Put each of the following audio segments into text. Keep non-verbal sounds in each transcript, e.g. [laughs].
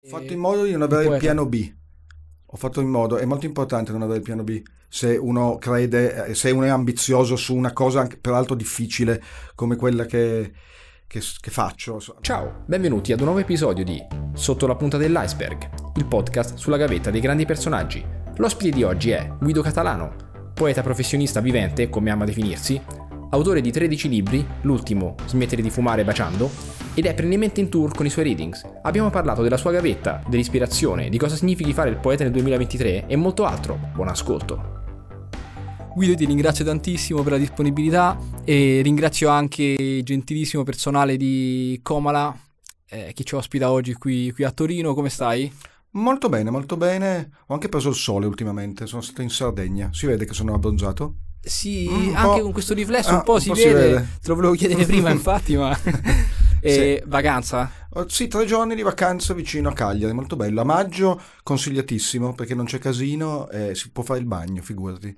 Ho fatto in modo di non avere il piano B. Ho fatto in modo, è molto importante non avere il piano B se uno crede, eh, se uno è ambizioso su una cosa anche, peraltro difficile come quella che, che, che faccio. Ciao, benvenuti ad un nuovo episodio di Sotto la punta dell'iceberg, il podcast sulla gavetta dei grandi personaggi. L'ospite di oggi è Guido Catalano, poeta professionista vivente, come ama definirsi, autore di 13 libri, l'ultimo Smettere di fumare baciando, ed è perennemente in tour con i suoi readings. Abbiamo parlato della sua gavetta, dell'ispirazione, di cosa significhi fare il poeta nel 2023 e molto altro. Buon ascolto! Guido ti ringrazio tantissimo per la disponibilità e ringrazio anche il gentilissimo personale di Comala eh, che ci ospita oggi qui, qui a Torino. Come stai? Molto bene, molto bene. Ho anche preso il sole ultimamente, sono stato in Sardegna. Si vede che sono abbronzato? Sì, mm, anche con questo riflesso ah, un po', si, po vede. si, vede. Te lo volevo chiedere [laughs] prima, infatti, ma. [laughs] e eh, sì. vacanza? Oh, sì, tre giorni di vacanza vicino a Cagliari, molto bello. A maggio consigliatissimo perché non c'è casino e si può fare il bagno, figurati.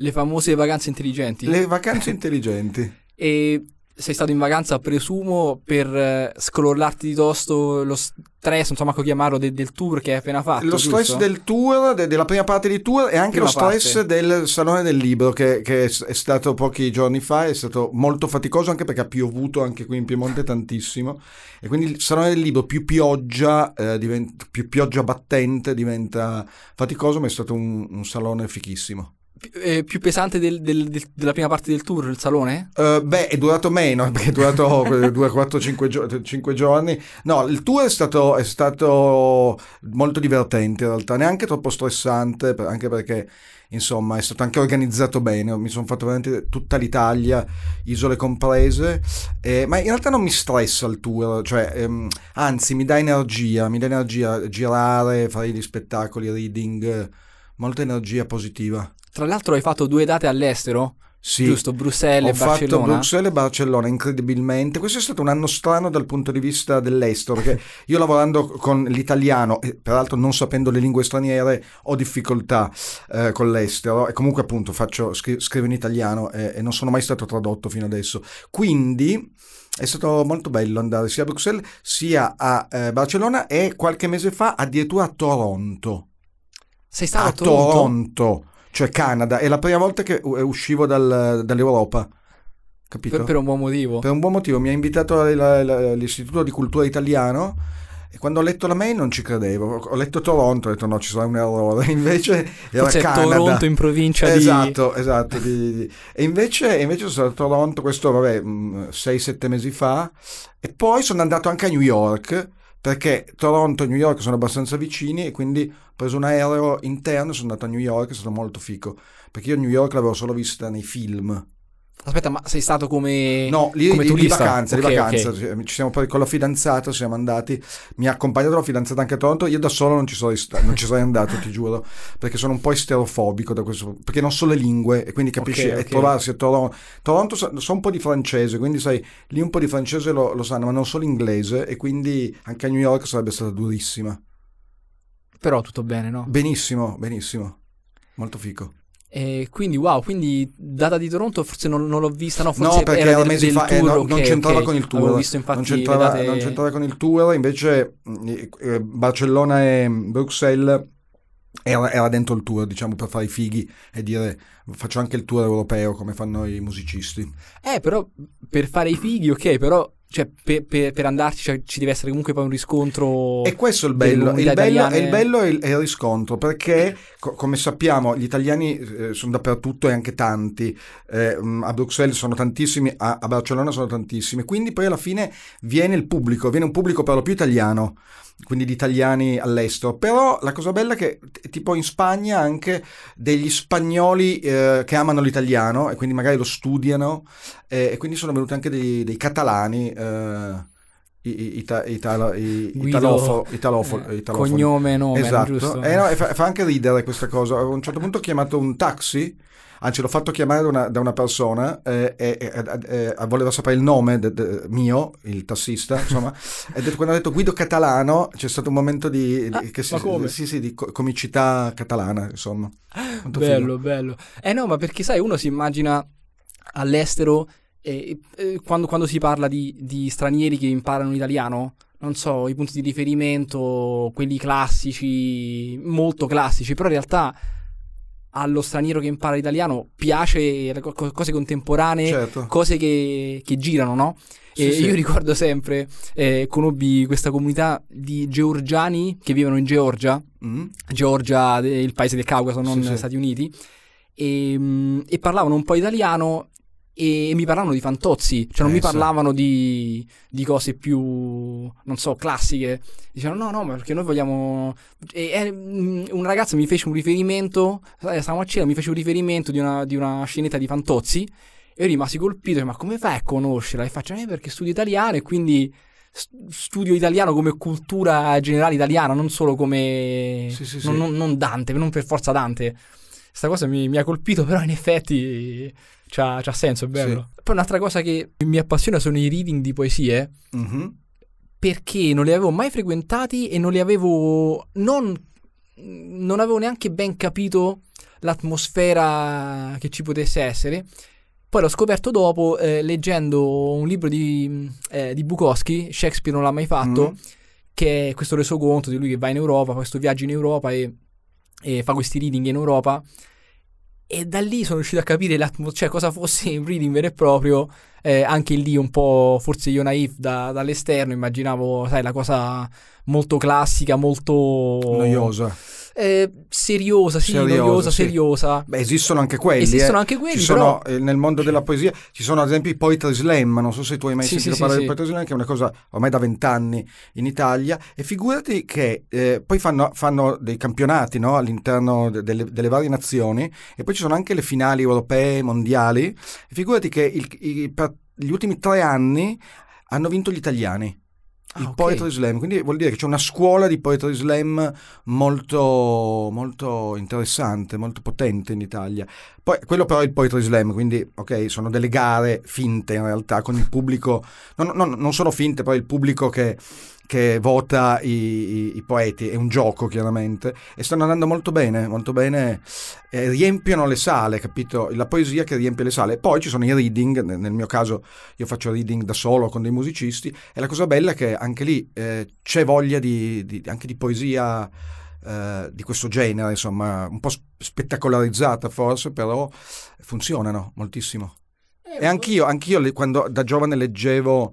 Le famose vacanze intelligenti. Le vacanze intelligenti. [laughs] E sei stato in vacanza, presumo, per eh, scrollarti di tosto lo stress, non so manco chiamarlo, de- del tour che hai appena fatto. Lo giusto? stress del tour, de- della prima parte di tour e anche prima lo stress parte. del Salone del Libro che, che, è stato pochi giorni fa, è stato molto faticoso anche perché ha piovuto anche qui in Piemonte tantissimo e quindi il Salone del Libro più pioggia, eh, diventa, più pioggia battente diventa faticoso ma è stato un, un salone fichissimo eh, più pesante del, del, del, della prima parte del tour, il salone? Uh, beh, è durato meno, [laughs] perché è durato 2-4-5 giorni. No, il tour è stato, è stato, molto divertente in realtà, neanche troppo stressante, anche perché insomma è stato anche organizzato bene, mi sono fatto veramente tutta l'Italia, isole comprese, eh, ma in realtà non mi stressa il tour, cioè, ehm, anzi mi dà energia, mi dà energia girare, fare gli spettacoli, reading molta energia positiva. Tra l'altro hai fatto due date all'estero? Sì, giusto, Bruxelles e Barcellona. Ho fatto Bruxelles e Barcellona, incredibilmente. Questo è stato un anno strano dal punto di vista dell'estero, perché [laughs] io lavorando con l'italiano, e peraltro non sapendo le lingue straniere, ho difficoltà eh, con l'estero. E comunque appunto faccio, scri- scrivo in italiano e, e non sono mai stato tradotto fino adesso. Quindi... È stato molto bello andare sia a Bruxelles sia a eh, Barcellona e qualche mese fa addirittura a Toronto. Sei stato a Toronto? Toronto? cioè Canada. È la prima volta che eh, uscivo dal, dall'Europa. Capito? Per, per, un buon motivo. Per un buon motivo. Mi ha invitato la, la, l'Istituto di Cultura Italiano e quando ho letto la mail non ci credevo. Ho letto Toronto, ho detto no, ci sarà un errore. [laughs] Invece era Forse Canada. Toronto in provincia esatto, di... Esatto, esatto. Di, di. E invece, invece sono stato a Toronto, questo vabbè, 6-7 mm, mesi fa. E poi sono andato anche a New York perché Toronto e New York sono abbastanza vicini e quindi ho preso un aereo interno e sono andato a New York, è stato molto fico, perché io New York l'avevo solo vista nei film, Aspetta, ma sei stato come No, lì di vacanza, okay, vacanza. Okay. Eh, ci siamo poi con la fidanzata, siamo andati, mi ha accompagnato la fidanzata anche a Toronto, io da solo non ci sarei, non ci sarei andato, ti giuro, perché sono un po' esterofobico da questo, perché non so le lingue e quindi capisci, okay, okay. E trovarsi a Toronto, Toronto so un po' di francese, quindi sai, lì un po' di francese lo, lo sanno, ma non so l'inglese e quindi anche a New York sarebbe stata durissima. Però tutto bene, no? Benissimo, benissimo. Molto fico. E quindi wow, quindi data di Toronto forse non, non l'ho vista, no, forse no, perché era del, mesi del fa, tour, eh, no, okay, non c'entrava okay. con il tour, visto, infatti, non, c'entrava, date... non, c'entrava, con il tour, invece mm, eh, Barcellona e mm, Bruxelles era, era, dentro il tour, diciamo, per fare i fighi e dire faccio anche il tour europeo come fanno i musicisti. Eh, però per fare i fighi, ok, però cioè, per, per, per andarci cioè, ci deve essere comunque poi un riscontro. E questo è il bello. Il bello, il eh. bello, è, il, è il riscontro, perché co- come sappiamo gli italiani eh, sono dappertutto e anche tanti. Eh, mm, a Bruxelles sono tantissimi, a, a Barcellona sono tantissimi. Quindi poi alla fine viene il pubblico, viene un pubblico per lo più italiano quindi di italiani all'estero. Però la cosa bella è che tipo in Spagna anche degli spagnoli eh, che amano l'italiano e quindi magari lo studiano eh, e quindi sono venuti anche dei, dei catalani. Eh, Ita, italo, italofo, italofo, eh, italofo, cognome nome esatto. Eh, no, fa, fa, anche ridere questa cosa a un certo punto ho chiamato un taxi anzi l'ho fatto chiamare da una, da una persona eh, e eh, voleva sapere il nome de, de, mio il tassista insomma [laughs] e quando ha detto Guido Catalano c'è stato un momento di, di, ah, si, sì, sì, di comicità catalana insomma Molto bello figo. bello eh no ma perché sai uno si immagina all'estero e, e, quando, quando, si parla di, di, stranieri che imparano italiano, non so, i punti di riferimento, quelli classici, molto classici, però in realtà allo straniero che impara l'italiano piace co- cose contemporanee, certo. cose che, che, girano, no? Sì, sì. Io ricordo sempre, eh, conobbi questa comunità di georgiani che vivono in Georgia, mm. Georgia, eh, il paese del Caucaso, non sì, Stati Uniti, e, mm, e, parlavano un po' italiano e mi parlavano di fantozzi, cioè non eh, mi parlavano so. di, di, cose più, non so, classiche. Dicevano no, no, ma perché noi vogliamo... E, e, un ragazzo mi fece un riferimento, stavamo a cena, mi fece un riferimento di una, di una scenetta di fantozzi e io rimasi colpito, ma come fai a conoscerla? E faccio, eh, perché studio italiano e quindi studio italiano come cultura generale italiana, non solo come... Sì, sì, non, sì. Non, non Dante, non per forza Dante. Sta cosa mi, mi, ha colpito, però in effetti c'ha, c'ha senso, è bello. Sì. Poi un'altra cosa che mi appassiona sono i reading di poesie. Mm-hmm. Perché non li avevo mai frequentati e non li avevo. Non, non avevo neanche ben capito l'atmosfera che ci potesse essere. Poi l'ho scoperto dopo eh, leggendo un libro di, eh, di, Bukowski, Shakespeare non l'ha mai fatto, mm. che è questo resoconto di lui che va in Europa, questo viaggio in Europa e, e, fa questi reading in Europa e da lì sono riuscito a capire cioè, cosa fosse il reading vero e proprio, eh, anche lì un po' forse io naif da, dall'esterno immaginavo, sai, la cosa molto classica, molto... Noiosa eh, seriosa, sì, seriosa, noiosa, sì. seriosa. Beh, esistono anche quelli. Esistono eh. anche quelli, sono, però... eh, nel mondo della poesia ci sono ad esempio i Poetry Slam, non so se tu hai mai sì, sentito sì, parlare sì, di Poetry Slam, che è una cosa ormai da vent'anni in Italia, e figurati che eh, poi fanno, fanno, dei campionati no? all'interno de- delle, delle, varie nazioni, e poi ci sono anche le finali europee, mondiali, e figurati che il, i, per gli ultimi tre anni hanno vinto gli italiani Ah, il okay. poetry slam, quindi vuol dire che c'è una scuola di poetry slam molto, molto interessante, molto potente in Italia. Poi, quello però è il poetry slam, quindi ok, sono delle gare finte in realtà con il pubblico, no, no, non sono finte, però il pubblico che che vota i, i, i, poeti, è un gioco chiaramente, e stanno andando molto bene, molto bene, eh, riempiono le sale, capito? La poesia che riempie le sale. Poi ci sono i reading, nel mio caso io faccio reading da solo con dei musicisti, e la cosa bella è che anche lì eh, c'è voglia di, di, anche di poesia eh, di questo genere, insomma, un po' spettacolarizzata forse, però funzionano moltissimo. Eh, e anch'io, anch'io quando da giovane leggevo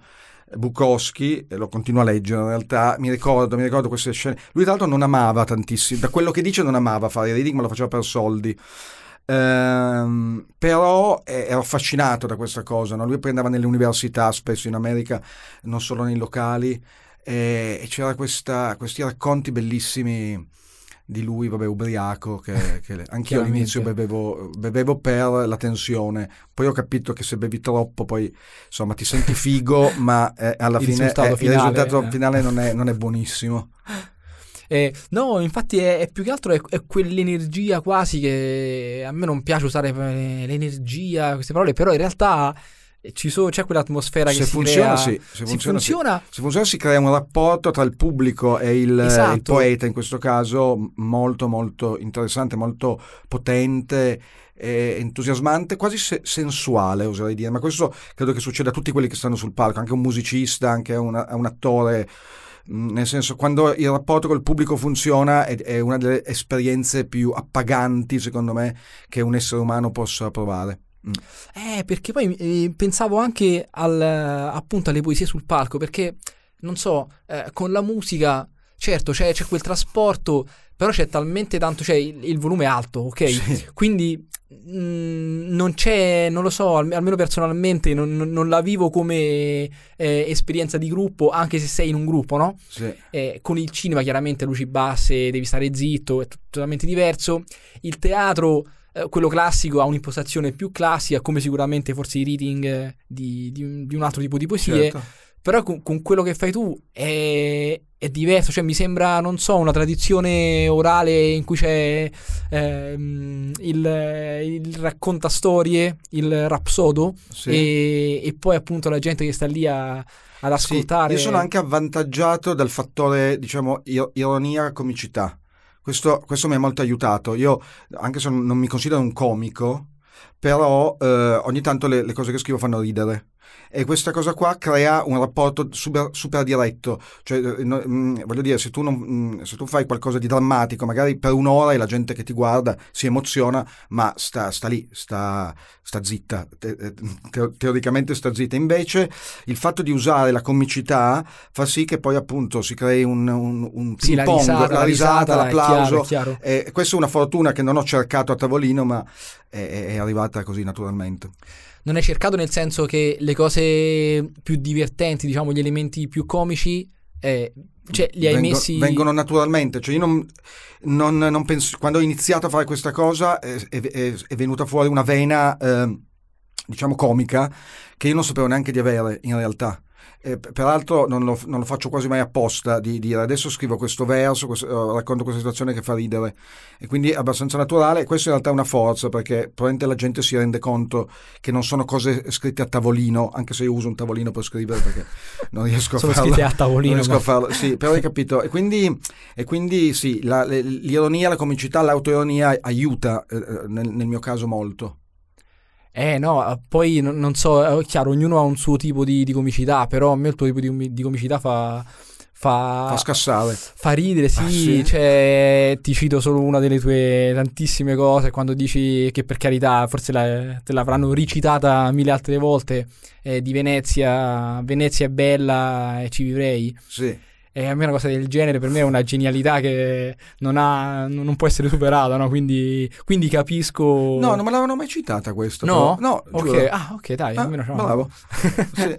Bukowski, e lo continuo a leggere in realtà, mi ricordo, mi ricordo queste scene, lui tra l'altro non amava tantissimo, da quello che dice non amava fare reading ma lo faceva per soldi. Um, però eh, ero affascinato da questa cosa. No? Lui prendeva nelle università, spesso in America, non solo nei locali, e, e c'erano questi racconti bellissimi di lui, vabbè, ubriaco, che, [laughs] che anch'io all'inizio bevevo, bevevo, per la tensione, poi ho capito che se bevi troppo poi, insomma, ti senti [laughs] figo, ma eh, alla il fine risultato eh, finale, il risultato finale non è, non è buonissimo. Eh, no, infatti è, è, più che altro è, è, quell'energia quasi che a me non piace usare eh, l'energia, queste parole, però in realtà So, c'è quell'atmosfera se che funziona, si crea. Sì. Se, funziona, funziona? Se, se, funziona, si crea un rapporto tra il pubblico e il, esatto. il, poeta, in questo caso, molto, molto interessante, molto potente, eh, entusiasmante, quasi se- sensuale, oserei dire. Ma questo credo che succeda a tutti quelli che stanno sul palco, anche a un musicista, anche a, una, un attore. nel senso, quando il rapporto col pubblico funziona, è, è una delle esperienze più appaganti, secondo me, che un essere umano possa provare. Mm. Eh, perché poi eh, pensavo anche al, appunto alle poesie sul palco, perché non so, eh, con la musica, certo c'è, c'è, quel trasporto, però c'è talmente tanto, cioè il, il volume è alto, ok? Sì. Quindi mh, mm, non c'è, non lo so, almeno personalmente non, non, non, la vivo come eh, esperienza di gruppo, anche se sei in un gruppo, no? Sì. Eh, con il cinema chiaramente luci basse, devi stare zitto, è totalmente diverso. Il teatro eh, quello classico ha un'impostazione più classica, come sicuramente forse i reading eh, di, di, di un altro tipo di poesie. Certo. Però con, con, quello che fai tu è, è, diverso, cioè mi sembra, non so, una tradizione orale in cui c'è ehm, il, il racconta storie, il rapsodo sì. e, e poi appunto la gente che sta lì a, ad ascoltare. Sì, io sono anche avvantaggiato dal fattore, diciamo, ironia-comicità. Questo, questo mi ha molto aiutato. Io, anche se non mi considero un comico, però eh, ogni tanto le, le cose che scrivo fanno ridere e questa cosa qua crea un rapporto super, super diretto. Cioè, eh, no, mh, mm, voglio dire, se tu, non, mh, mm, se tu, fai qualcosa di drammatico, magari per un'ora e la gente che ti guarda si emoziona, ma sta, sta lì, sta, sta zitta, te, eh, te, teoricamente sta zitta. Invece il fatto di usare la comicità fa sì che poi appunto si crei un, un, un ping pong, la risata, la risata l'applauso. Chiaro, chiaro. Eh, questa è una fortuna che non ho cercato a tavolino, ma è, è arrivata così naturalmente non hai cercato nel senso che le cose più divertenti, diciamo gli elementi più comici, eh, cioè li hai Vengo, messi... Vengono naturalmente, cioè io non, non, non, penso, quando ho iniziato a fare questa cosa è, è, è venuta fuori una vena, eh, diciamo, comica che io non sapevo neanche di avere in realtà eh, peraltro non lo, non lo, faccio quasi mai apposta di dire adesso scrivo questo verso, questo, eh, racconto questa situazione che fa ridere e quindi è abbastanza naturale, questo in realtà è una forza perché probabilmente la gente si rende conto che non sono cose scritte a tavolino, anche se io uso un tavolino per scrivere perché non [laughs] riesco a sono farlo. Sono scritte a tavolino. Non riesco ma... a farlo, sì, però hai capito. E quindi, e quindi sì, la, l'ironia, la comicità, l'autoironia aiuta eh, eh nel, nel mio caso molto. Eh no, eh, poi non, non so, è eh, oh, chiaro, ognuno ha un suo tipo di, di comicità, però a me il tuo tipo di, di comicità fa, fa, fa scassare. Fa ridere, sì, ah, sì. Cioè, ti cito solo una delle tue tantissime cose quando dici che per carità, forse la, te l'avranno ricitata mille altre volte, eh, di Venezia, Venezia è bella e ci vivrei. Sì. E a me una cosa del genere per me è una genialità che non, ha, non può essere superata, no? quindi, quindi, capisco... No, non me l'avevano mai citata questo. No? Però. No. Ok, giuro. ah ok, dai, ah, almeno... Bravo. [laughs] sì.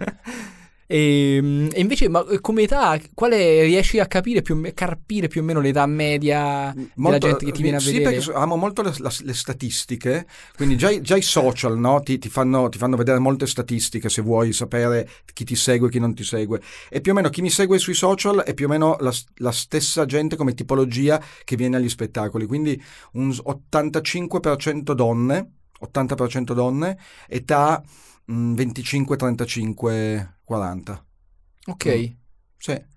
E, ehm, e, invece, ma eh, come età, quale riesci a capire più, carpire più o meno l'età media molto, della gente che ti eh, viene a sì, vedere? Sì, perché amo molto le, la, le statistiche, quindi già, già i social no? ti, ti, fanno, ti, fanno, vedere molte statistiche se vuoi sapere chi ti segue e chi non ti segue. E più o meno chi mi segue sui social è più o meno la, la stessa gente come tipologia che viene agli spettacoli, quindi un 85% donne, 80% donne, età 25, 35, 40. Ok, mm. sì.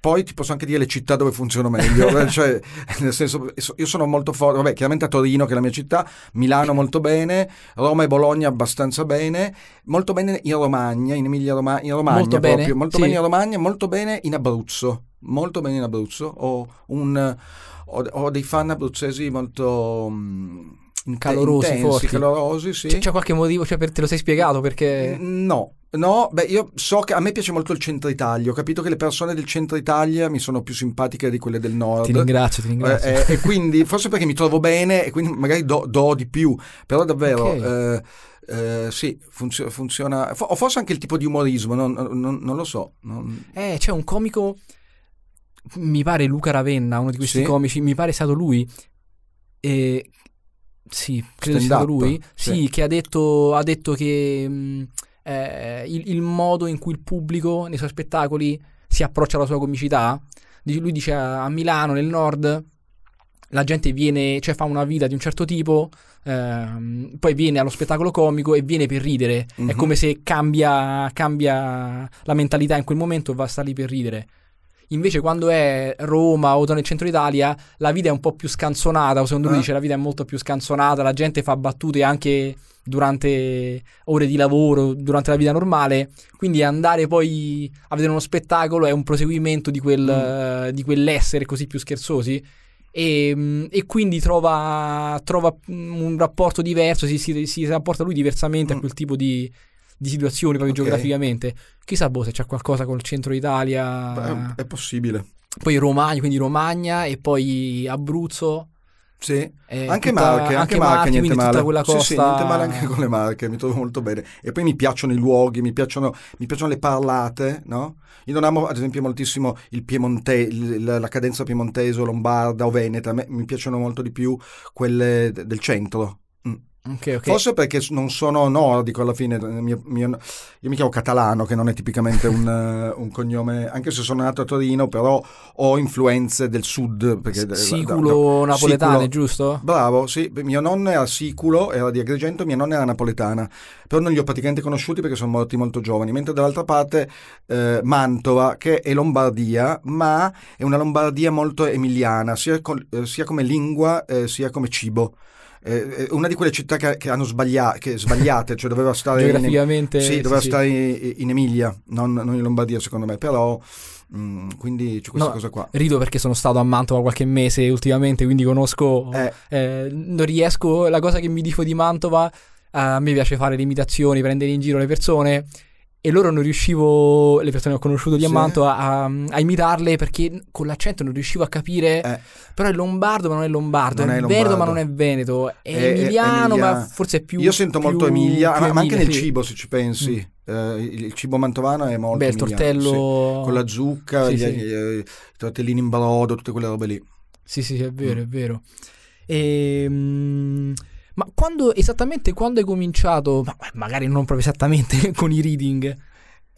Poi ti posso anche dire le città dove funziono meglio, [laughs] eh, cioè, nel senso, io sono molto forte, vabbè, chiaramente a Torino, che è la mia città, Milano molto bene, Roma e Bologna abbastanza bene, molto bene in Romagna, in Emilia Roma- in Romagna molto proprio, bene, molto sì. bene in Romagna, molto bene in Abruzzo, molto bene in Abruzzo, ho, un, ho, ho dei fan abruzzesi molto... Mh, mm, calorosi intensi, forse. calorosi, sì. C'è, c'è, qualche motivo, cioè per, te lo sei spiegato perché... No, no, beh io so che a me piace molto il centro Italia, ho capito che le persone del centro Italia mi sono più simpatiche di quelle del nord. Ti ringrazio, ti ringrazio. Eh, eh, e quindi, [laughs] forse perché mi trovo bene e quindi magari do, do di più, però davvero... Okay. Eh, Uh, sì, funzio- funziona. o forse anche il tipo di umorismo, non, non, non lo so. Non... Eh, c'è un comico. Mi pare Luca Ravenna, uno di questi sì. comici, mi pare è stato lui. Eh, sì, credo sia lui. Sì, sì, che ha detto, ha detto che mh, mm, eh, il, il, modo in cui il pubblico nei suoi spettacoli si approccia alla sua comicità. Lui dice a, Milano, nel nord, la gente viene, cioè fa una vita di un certo tipo, ehm, poi viene allo spettacolo comico e viene per ridere. Mm-hmm. È mhm. come se cambia, cambia, la mentalità in quel momento e va a stare lì per ridere. Invece, quando è Roma o nel centro Italia, la vita è un po' più scanzonata. Secondo lui eh. dice la vita è molto più scanzonata, la gente fa battute anche durante ore di lavoro, durante la vita normale. Quindi andare poi a vedere uno spettacolo è un proseguimento di, quel, mm. di quell'essere così più scherzosi. E, mm, e, quindi trova, trova, mm, un rapporto diverso, si, si, si rapporta lui diversamente mm. a quel tipo di, di situazioni proprio okay. geograficamente. Chissà, boh, se c'è qualcosa col centro Italia. Beh, è possibile. Poi Romagna, quindi Romagna e poi Abruzzo. Sì, eh, anche, tutta, Marche, anche, anche Marche, Marche niente male. Costa... Sì, sì, niente male anche con le Marche, mi trovo molto bene. E poi mi piacciono i luoghi, mi piacciono, mi piacciono le parlate, no? Io non amo ad esempio moltissimo il Piemonte, il, la, cadenza piemontese o lombarda o veneta, A me, mi piacciono molto di più quelle del centro, Okay, okay. Forse perché non sono nordico alla fine, eh, mio, mio, io mi chiamo Catalano, che non è tipicamente un, [laughs] eh, un, cognome, anche se sono nato a Torino, però ho influenze del sud. Perché, siculo no, napoletane, siculo, giusto? Bravo, sì, mio nonno era siculo, era di Agrigento, mia nonna era napoletana, però non li ho praticamente conosciuti perché sono morti molto giovani, mentre dall'altra parte eh, Mantova, che è Lombardia, ma è una Lombardia molto emiliana, sia, con, eh, sia come lingua eh, sia come cibo. Eh, eh, una di quelle città che, che hanno sbagliato, che sbagliate, cioè doveva stare, Geograficamente, in, sì, doveva sì, stare in, in, Emilia, non, non, in Lombardia secondo me, però mh, mm, quindi c'è questa no, cosa qua. Rido perché sono stato a Mantova qualche mese ultimamente, quindi conosco, eh. Eh, non riesco, la cosa che mi dico di Mantova, a eh, me piace fare le imitazioni, prendere in giro le persone e loro non riuscivo, le persone che ho conosciuto di sì. Ammanto, a, a, a, imitarle perché con l'accento non riuscivo a capire. Eh. Però è lombardo, ma non è lombardo. Non è, è veneto, ma non è veneto. È, è emiliano, è ma forse è più. Io sento più, molto Emilia, ma, ma, anche nel cibo, se ci pensi. Mm. Uh, il cibo mantovano è molto. Beh, il tortello. Sì. Con la zucca, sì, gli, sì. Gli, eh, i tortellini in balodo, tutte quelle robe lì. Sì, sì, è vero, mm. è vero. E. Ehm, ma quando, esattamente quando hai cominciato, ma magari non proprio esattamente [laughs] con i reading?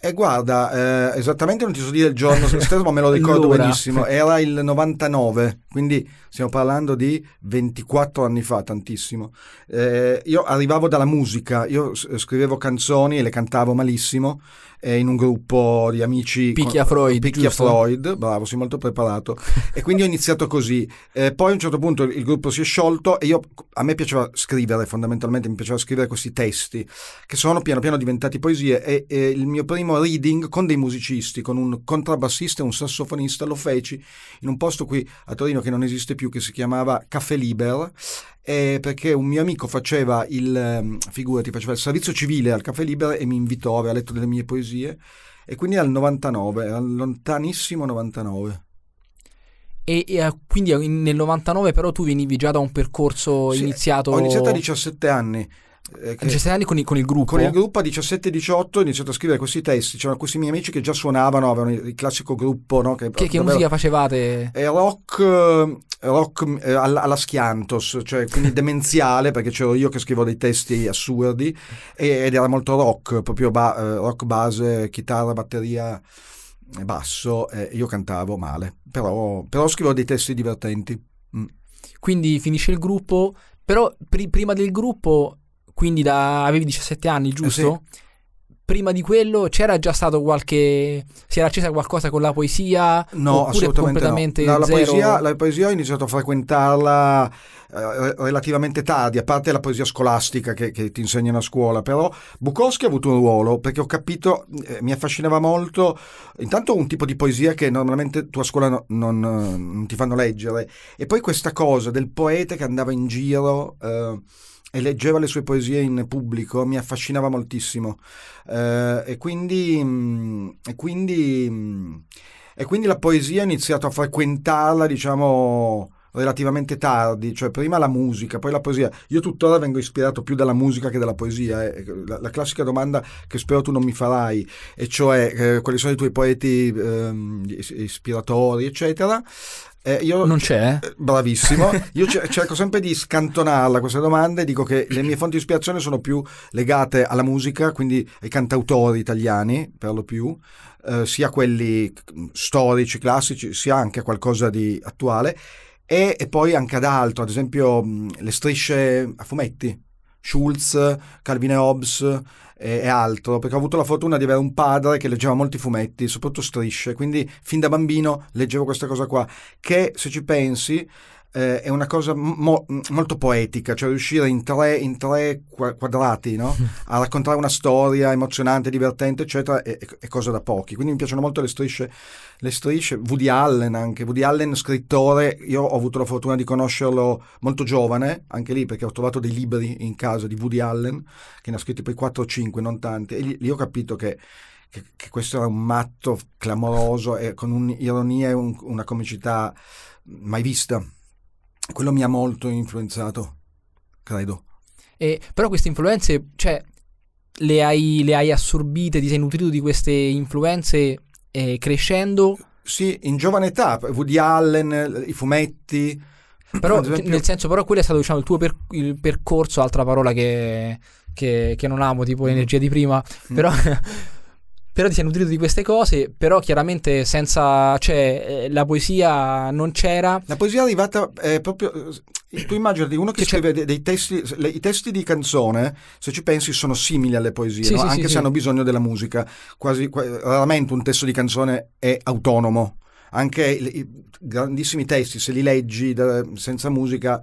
Eh, guarda, eh, esattamente non ti so dire il giorno, [laughs] stesso, ma me lo ricordo benissimo. Era il 99. Quindi stiamo parlando di 24 anni fa, tantissimo. Eh, io arrivavo dalla musica, io scrivevo canzoni e le cantavo malissimo eh, in un gruppo di amici. Picchia con, Freud. Picchia giusto? Freud, bravo, sei molto preparato. e quindi ho iniziato così. Eh, poi a un certo punto il gruppo si è sciolto e io, a me piaceva scrivere, fondamentalmente mi piaceva scrivere questi testi che sono piano piano diventati poesie e, e il mio primo reading con dei musicisti, con un contrabbassista e un sassofonista, lo feci in un posto qui a Torino che non esiste più che si chiamava Caffè Liber eh, perché un mio amico faceva il, ehm, figurati, faceva il servizio civile al Caffè Liber e mi invitò, aveva letto delle mie poesie e quindi al 99, al lontanissimo 99. E, e, eh, quindi nel 99 però tu venivi già da un percorso sì, iniziato... Ho iniziato a 17 anni eh, 17 anni con, i, con, il gruppo? Con il gruppo a 17-18 ho iniziato a scrivere questi testi, c'erano questi miei amici che già suonavano, avevano il, classico gruppo. No? Che, che, che davvero, musica facevate? E eh, rock, eh, rock eh, alla, alla schiantos, cioè quindi [laughs] demenziale perché c'ero io che scrivo dei testi assurdi e, ed era molto rock, proprio ba, rock base, chitarra, batteria basso eh, io cantavo male, però, però scrivo dei testi divertenti. Mm. Quindi finisce il gruppo, però pr- prima del gruppo quindi da, avevi 17 anni, eh, giusto? Eh sì. Prima di quello c'era già stato qualche. si era accesa qualcosa con la poesia? No, assolutamente no. La, la, poesia, la, poesia, ho iniziato a frequentarla eh, relativamente tardi, a parte la poesia scolastica che, che ti insegnano a scuola, però Bukowski ha avuto un ruolo perché ho capito, eh, mi affascinava molto. Intanto un tipo di poesia che normalmente tu a scuola no, non, non, ti fanno leggere, e poi questa cosa del poeta che andava in giro. Eh, e leggeva le sue poesie in pubblico mi affascinava moltissimo eh, e quindi, mm, e quindi mm, e quindi la poesia ho iniziato a frequentarla, diciamo, relativamente tardi, cioè prima la musica, poi la poesia. Io tuttora vengo ispirato più dalla musica che dalla poesia. Eh. La, la, classica domanda che spero tu non mi farai, e cioè eh, quali sono i tuoi poeti eh, ispiratori, eccetera. Eh, io, non c'è? Eh, bravissimo. Io cerco sempre di scantonarla queste domande. Dico che le mie fonti di ispirazione sono più legate alla musica, quindi ai cantautori italiani per lo più, eh, sia quelli mm, storici, classici, sia anche a qualcosa di attuale e, e poi anche ad altro, ad esempio le strisce a fumetti, Schulz, Calvin e Hobbes e, e, altro, perché ho avuto la fortuna di avere un padre che leggeva molti fumetti, soprattutto strisce, quindi fin da bambino leggevo questa cosa qua, che se ci pensi eh, è una cosa mo- molto poetica, cioè riuscire in tre, in tre quadrati no? a raccontare una storia emozionante, divertente, eccetera, è, è, cosa da pochi. Quindi mi piacciono molto le strisce, le strisce, Woody Allen anche, Woody Allen scrittore, io ho avuto la fortuna di conoscerlo molto giovane, anche lì perché ho trovato dei libri in casa di Woody Allen, che ne ha scritti poi 4 o 5, non tanti, e lì, lì ho capito che che, che, questo era un matto clamoroso e con un'ironia e un, una comicità mai vista quello mi ha molto influenzato, credo. Eh, però queste influenze, cioè, le hai, le hai, assorbite, ti sei nutrito di queste influenze eh, crescendo? Sì, in giovane età, Woody Allen, i fumetti. Però, nel senso, però quello è stato diciamo, il tuo per, il percorso, altra parola che, che, che non amo, tipo l'energia mm. di prima, mm. però però ti sei nutrito di queste cose, però chiaramente senza, cioè, eh, la poesia non c'era. La poesia è arrivata eh, proprio, eh, tu immagini di uno che, che scrive dei, dei testi, le, i testi di canzone, se ci pensi sono simili alle poesie, sì, no? sì, anche sì, se hanno bisogno della musica, quasi, quasi, raramente un testo di canzone è autonomo, anche i, i grandissimi testi, se li leggi da, senza musica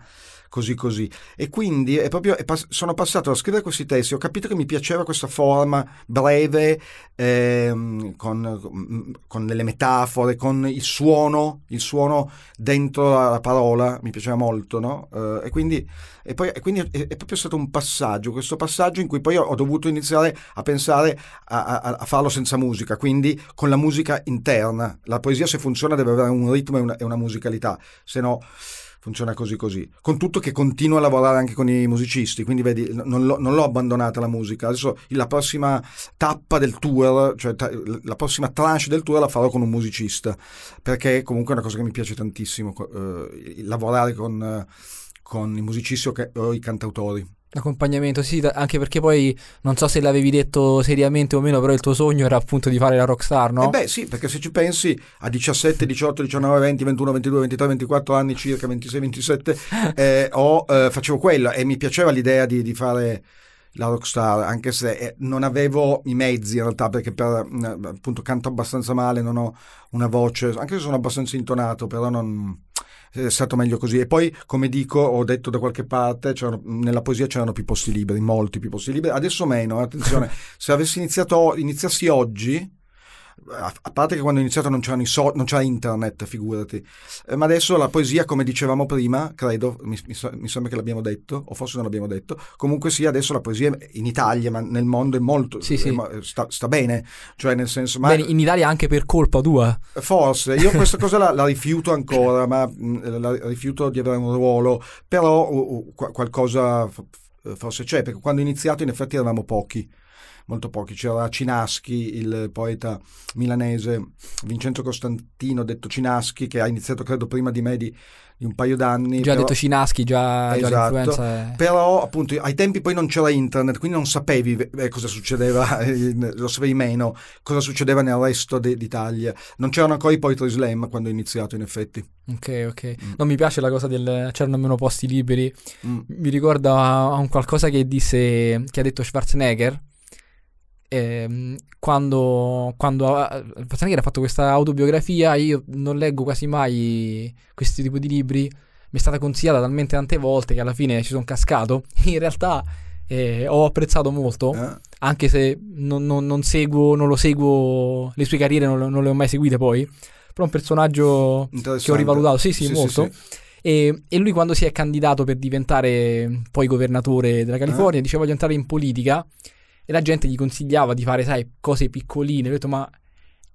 così così. E quindi è proprio, è pass- sono passato a scrivere questi testi, ho capito che mi piaceva questa forma breve, ehm, con, mm, con, delle metafore, con il suono, il suono dentro la parola, mi piaceva molto, no? Eh, e quindi, e poi, e quindi è, è, proprio stato un passaggio, questo passaggio in cui poi ho dovuto iniziare a pensare a, a, a farlo senza musica, quindi con la musica interna. La poesia se funziona deve avere un ritmo e una, e una musicalità, se no funziona così così. Con tutto che continuo a lavorare anche con i musicisti, quindi vedi, non, l'ho, non l'ho abbandonata la musica. Adesso la prossima tappa del tour, cioè ta- la prossima tranche del tour la farò con un musicista, perché comunque è una cosa che mi piace tantissimo, eh, lavorare con, con i musicisti o, che, o i cantautori. Accompagnamento, sì, anche perché poi non so se l'avevi detto seriamente o meno, però il tuo sogno era appunto di fare la rockstar, no? Eh beh, sì, perché se ci pensi a 17, 18, 19, 20, 21, 22, 23, 24 anni circa, 26, 27, [laughs] eh, ho, eh, facevo quello e mi piaceva l'idea di, di fare la rockstar, anche se eh, non avevo i mezzi in realtà, perché per, mm, appunto canto abbastanza male, non ho una voce, anche se sono abbastanza intonato, però non è stato meglio così. E poi, come dico, ho detto da qualche parte, nella poesia c'erano più posti liberi, molti più posti liberi, adesso meno, eh, attenzione, [laughs] se avessi iniziato, iniziassi oggi a parte che quando ho iniziato non, so- non c'era internet, figurati, eh, ma adesso la poesia, come dicevamo prima, credo, mi, mi, mi, sembra che l'abbiamo detto, o forse non l'abbiamo detto, comunque sì, adesso la poesia in Italia, ma nel mondo è molto, sì, sì. È, sta, sta, bene, cioè nel senso... Ma, bene, in Italia anche per colpa tua? Forse, io questa [laughs] cosa la, la, rifiuto ancora, ma mh, mm, la rifiuto di avere un ruolo, però uh, uh, qualcosa forse c'è, perché quando ho iniziato in effetti eravamo pochi molto pochi. C'era Cinaschi, il poeta milanese Vincenzo Costantino, detto Cinaschi, che ha iniziato credo prima di me di, di un paio d'anni. Già però... detto Cinaschi, già, esatto. già l'influenza. È... Però appunto ai tempi poi non c'era internet, quindi non sapevi eh, cosa succedeva, [laughs] lo sapevi meno, cosa succedeva nel resto de- d'Italia. Non c'erano ancora i poetry slam quando ho iniziato in effetti. Ok, ok. Mm. Non mi piace la cosa del c'erano meno posti liberi. Mm. Mi ricorda un qualcosa che disse, che ha detto Schwarzenegger Ehm, quando, quando Schwarzenegger ah, ha fatto questa autobiografia, io non leggo quasi mai questi tipi di libri, mi è stata consigliata talmente tante volte che alla fine ci sono cascato. [laughs] In realtà eh, ho apprezzato molto, eh. anche se non, non, non, seguo, non lo seguo, le sue carriere non, non, le ho mai seguite poi, però è un personaggio che ho rivalutato, sì sì, sì molto. Sì, sì. E, e, lui quando si è candidato per diventare poi governatore della California eh. dice voglio entrare in politica e la gente gli consigliava di fare, sai, cose piccoline. Ho detto, ma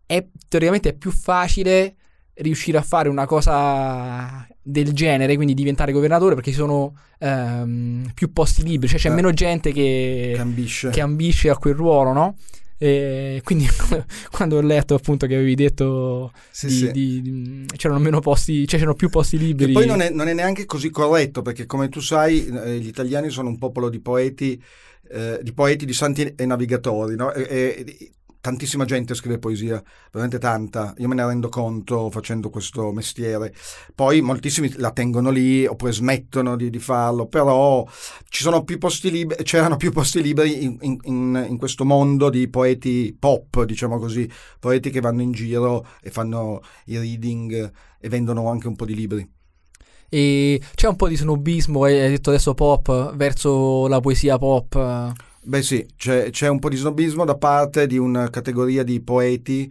è, teoricamente è più facile riuscire a fare una cosa del genere, quindi diventare governatore, perché ci sono ehm, più posti liberi, cioè c'è eh, meno gente che, che, ambisce. che, ambisce. a quel ruolo, no? E quindi [laughs] quando ho letto appunto che avevi detto sì, di, sì. Di, di, c'erano meno posti, cioè c'erano più posti liberi. E poi non è, non è neanche così corretto perché come tu sai eh, gli italiani sono un popolo di poeti eh, di poeti, di santi e navigatori, no? e, e, tantissima gente scrive poesia, veramente tanta, io me ne rendo conto facendo questo mestiere. Poi moltissimi la tengono lì oppure smettono di, di farlo, però più liberi, c'erano più posti liberi in, in, in, questo mondo di poeti pop, diciamo così, poeti che vanno in giro e fanno i reading e vendono anche un po' di libri. E c'è un po' di snobismo, hai detto adesso pop, verso la poesia pop. Beh sì, c'è, c'è un po' di snobismo da parte di una categoria di poeti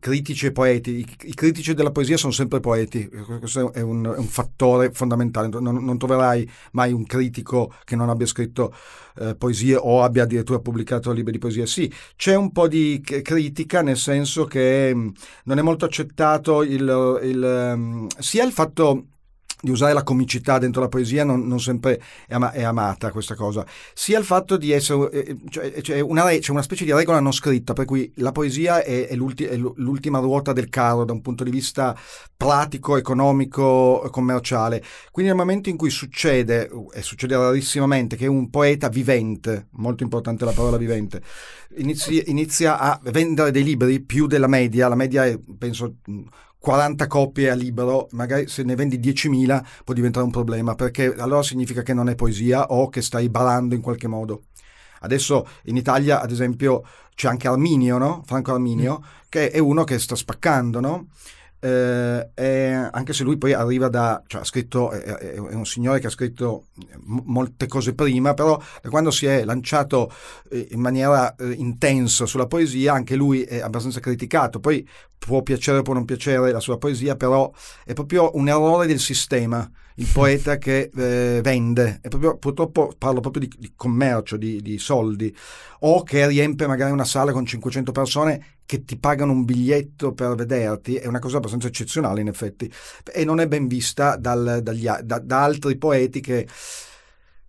critici e poeti. I, critici della poesia sono sempre poeti, questo è un, è un fattore fondamentale. Non, non, troverai mai un critico che non abbia scritto eh, poesie o abbia addirittura pubblicato libri di poesia. Sì, c'è un po' di critica nel senso che mh, mm, non è molto accettato il, il, mh, mm, sia il fatto di usare la comicità dentro la poesia non, non sempre è, ama- è, amata questa cosa, sia il fatto di essere, eh, eh, cioè, cioè una c'è una specie di regola non scritta, per cui la poesia è, è, l'ulti- è, l'ultima ruota del carro da un punto di vista pratico, economico, commerciale. Quindi nel momento in cui succede, e succede rarissimamente, che un poeta vivente, molto importante la parola vivente, inizi- inizia a vendere dei libri più della media, la media è penso 40 copie a libro, magari se ne vendi 10.000 può diventare un problema, perché allora significa che non è poesia o che stai balando in qualche modo. Adesso in Italia, ad esempio, c'è anche Arminio, no? Franco Arminio, mm. che è uno che sta spaccando, no? eh, è, anche se lui poi arriva da, cioè ha scritto, è, è, un signore che ha scritto eh, molte cose prima, però da quando si è lanciato eh, in maniera eh, intensa sulla poesia, anche lui è abbastanza criticato. Poi può piacere o può non piacere la sua poesia, però è proprio un errore del sistema il poeta che eh, vende, proprio, purtroppo parlo proprio di, di commercio, di, di, soldi, o che riempie magari una sala con 500 persone che ti pagano un biglietto per vederti, è una cosa abbastanza eccezionale in effetti, e non è ben vista dal, dagli, da, da altri poeti che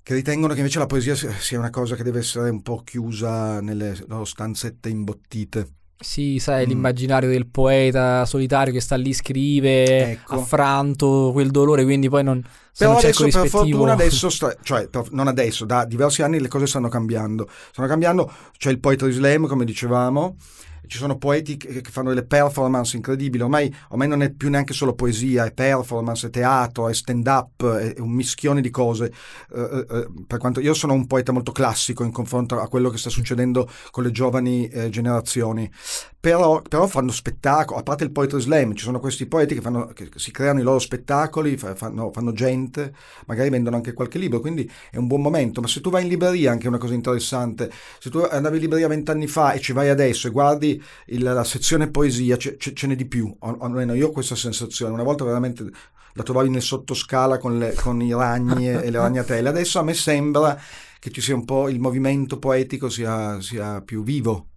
che ritengono che invece la poesia sia una cosa che deve essere un po' chiusa nelle loro stanzette imbottite. Sì, sai, mm. l'immaginario del poeta solitario che sta lì, scrive, ecco. affranto quel dolore, quindi poi non... Però non adesso, per fortuna, [laughs] adesso, sta, cioè per, non adesso, da diversi anni le cose stanno cambiando. Stanno cambiando, c'è cioè il poetry slam, come dicevamo, ci sono poeti che, fanno delle performance incredibili, ormai, ormai, non è più neanche solo poesia, è performance, è teatro, è stand-up, è, un mischione di cose. Eh, eh, eh, per quanto io sono un poeta molto classico in confronto a quello che sta succedendo con le giovani eh, generazioni, però, però, fanno spettacolo, a parte il poetry slam, ci sono questi poeti che, fanno, che si creano i loro spettacoli, fanno, fanno, gente, magari vendono anche qualche libro, quindi è un buon momento. Ma se tu vai in libreria, anche una cosa interessante, se tu andavi in libreria vent'anni fa e ci vai adesso e guardi il, la sezione poesia, ce, ce, ce n'è di più, o, almeno io ho questa sensazione, una volta veramente la trovavi nel sottoscala con, le, con i ragni e le ragnatele, adesso a me sembra che ci sia un po' il movimento poetico sia, sia più vivo.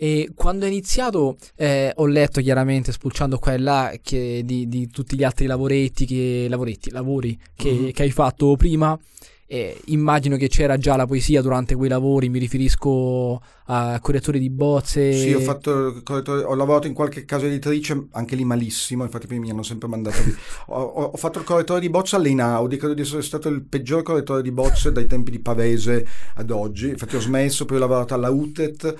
E quando è iniziato eh, ho letto chiaramente, spulciando qua e là, che di, di tutti gli altri lavoretti che, lavoretti, lavori che, mm-hmm. che hai fatto prima. Eh, immagino che c'era già la poesia durante quei lavori, mi riferisco a correttori di bozze. Sì, ho, fatto, ho lavorato in qualche caso editrice, anche lì malissimo, infatti poi mi hanno sempre mandato lì. [laughs] ho, ho, fatto il correttore di bozze all'Einaudi, credo di essere stato il peggior correttore di bozze dai tempi di Pavese ad oggi, infatti ho smesso, poi ho lavorato alla UTET,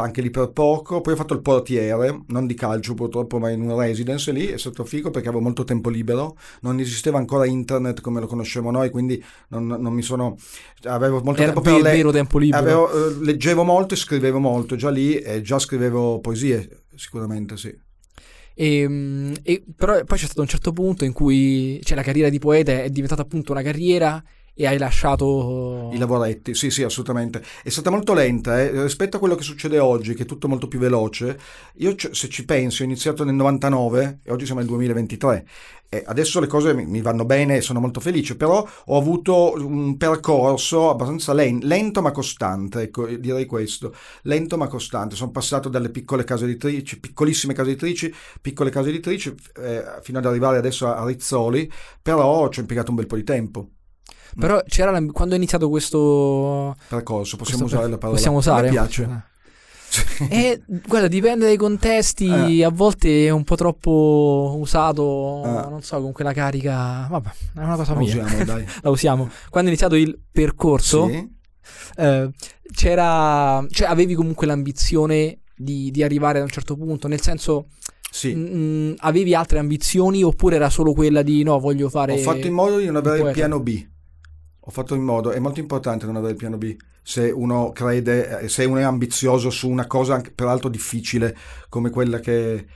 anche lì per poco. Poi ho fatto il portiere, non di calcio purtroppo, ma in un residence lì. È stato figo perché avevo molto tempo libero. Non esisteva ancora internet come lo conosciamo noi, quindi non, non mi sono. Avevo molto Era tempo per le... vero tempo libero. Avevo, eh, leggevo molto e scrivevo molto già lì e già scrivevo poesie, sicuramente sì. E, ehm, e, però poi c'è stato un certo punto in cui cioè, la carriera di poeta è diventata appunto una carriera e hai lasciato... Uh, I lavoretti, sì sì assolutamente. È stata molto lenta eh. rispetto a quello che succede oggi, che è tutto molto più veloce. Io se ci penso, ho iniziato nel 99 e oggi siamo nel 2023. E adesso le cose mi vanno bene e sono molto felice, però ho avuto un percorso abbastanza lento, lento ma costante, ecco, eh, direi questo, lento ma costante. Sono passato dalle piccole case editrici, piccolissime case editrici, piccole case editrici, eh, fino ad arrivare adesso a Rizzoli, però ci ho impiegato un bel po' di tempo. Mm. Però c'era la, quando è iniziato questo percorso, possiamo questo usare la parola. Possiamo usare. Mi piace. Ah. [laughs] e eh, guarda, dipende dai contesti, eh. a volte è un po' troppo usato, eh. non so, con quella carica. Vabbè, è una cosa la mia. Usiamo, dai. [laughs] la usiamo. Quando è iniziato il percorso, sì. eh, c'era, cioè avevi comunque l'ambizione di, di, arrivare ad un certo punto, nel senso. Sì. Mh, mm, mm, avevi altre ambizioni oppure era solo quella di no, voglio fare. Ho fatto in modo di non avere il piano B ho fatto in modo, è molto importante non avere il piano B se uno crede, eh, se uno è ambizioso su una cosa peraltro difficile come quella che,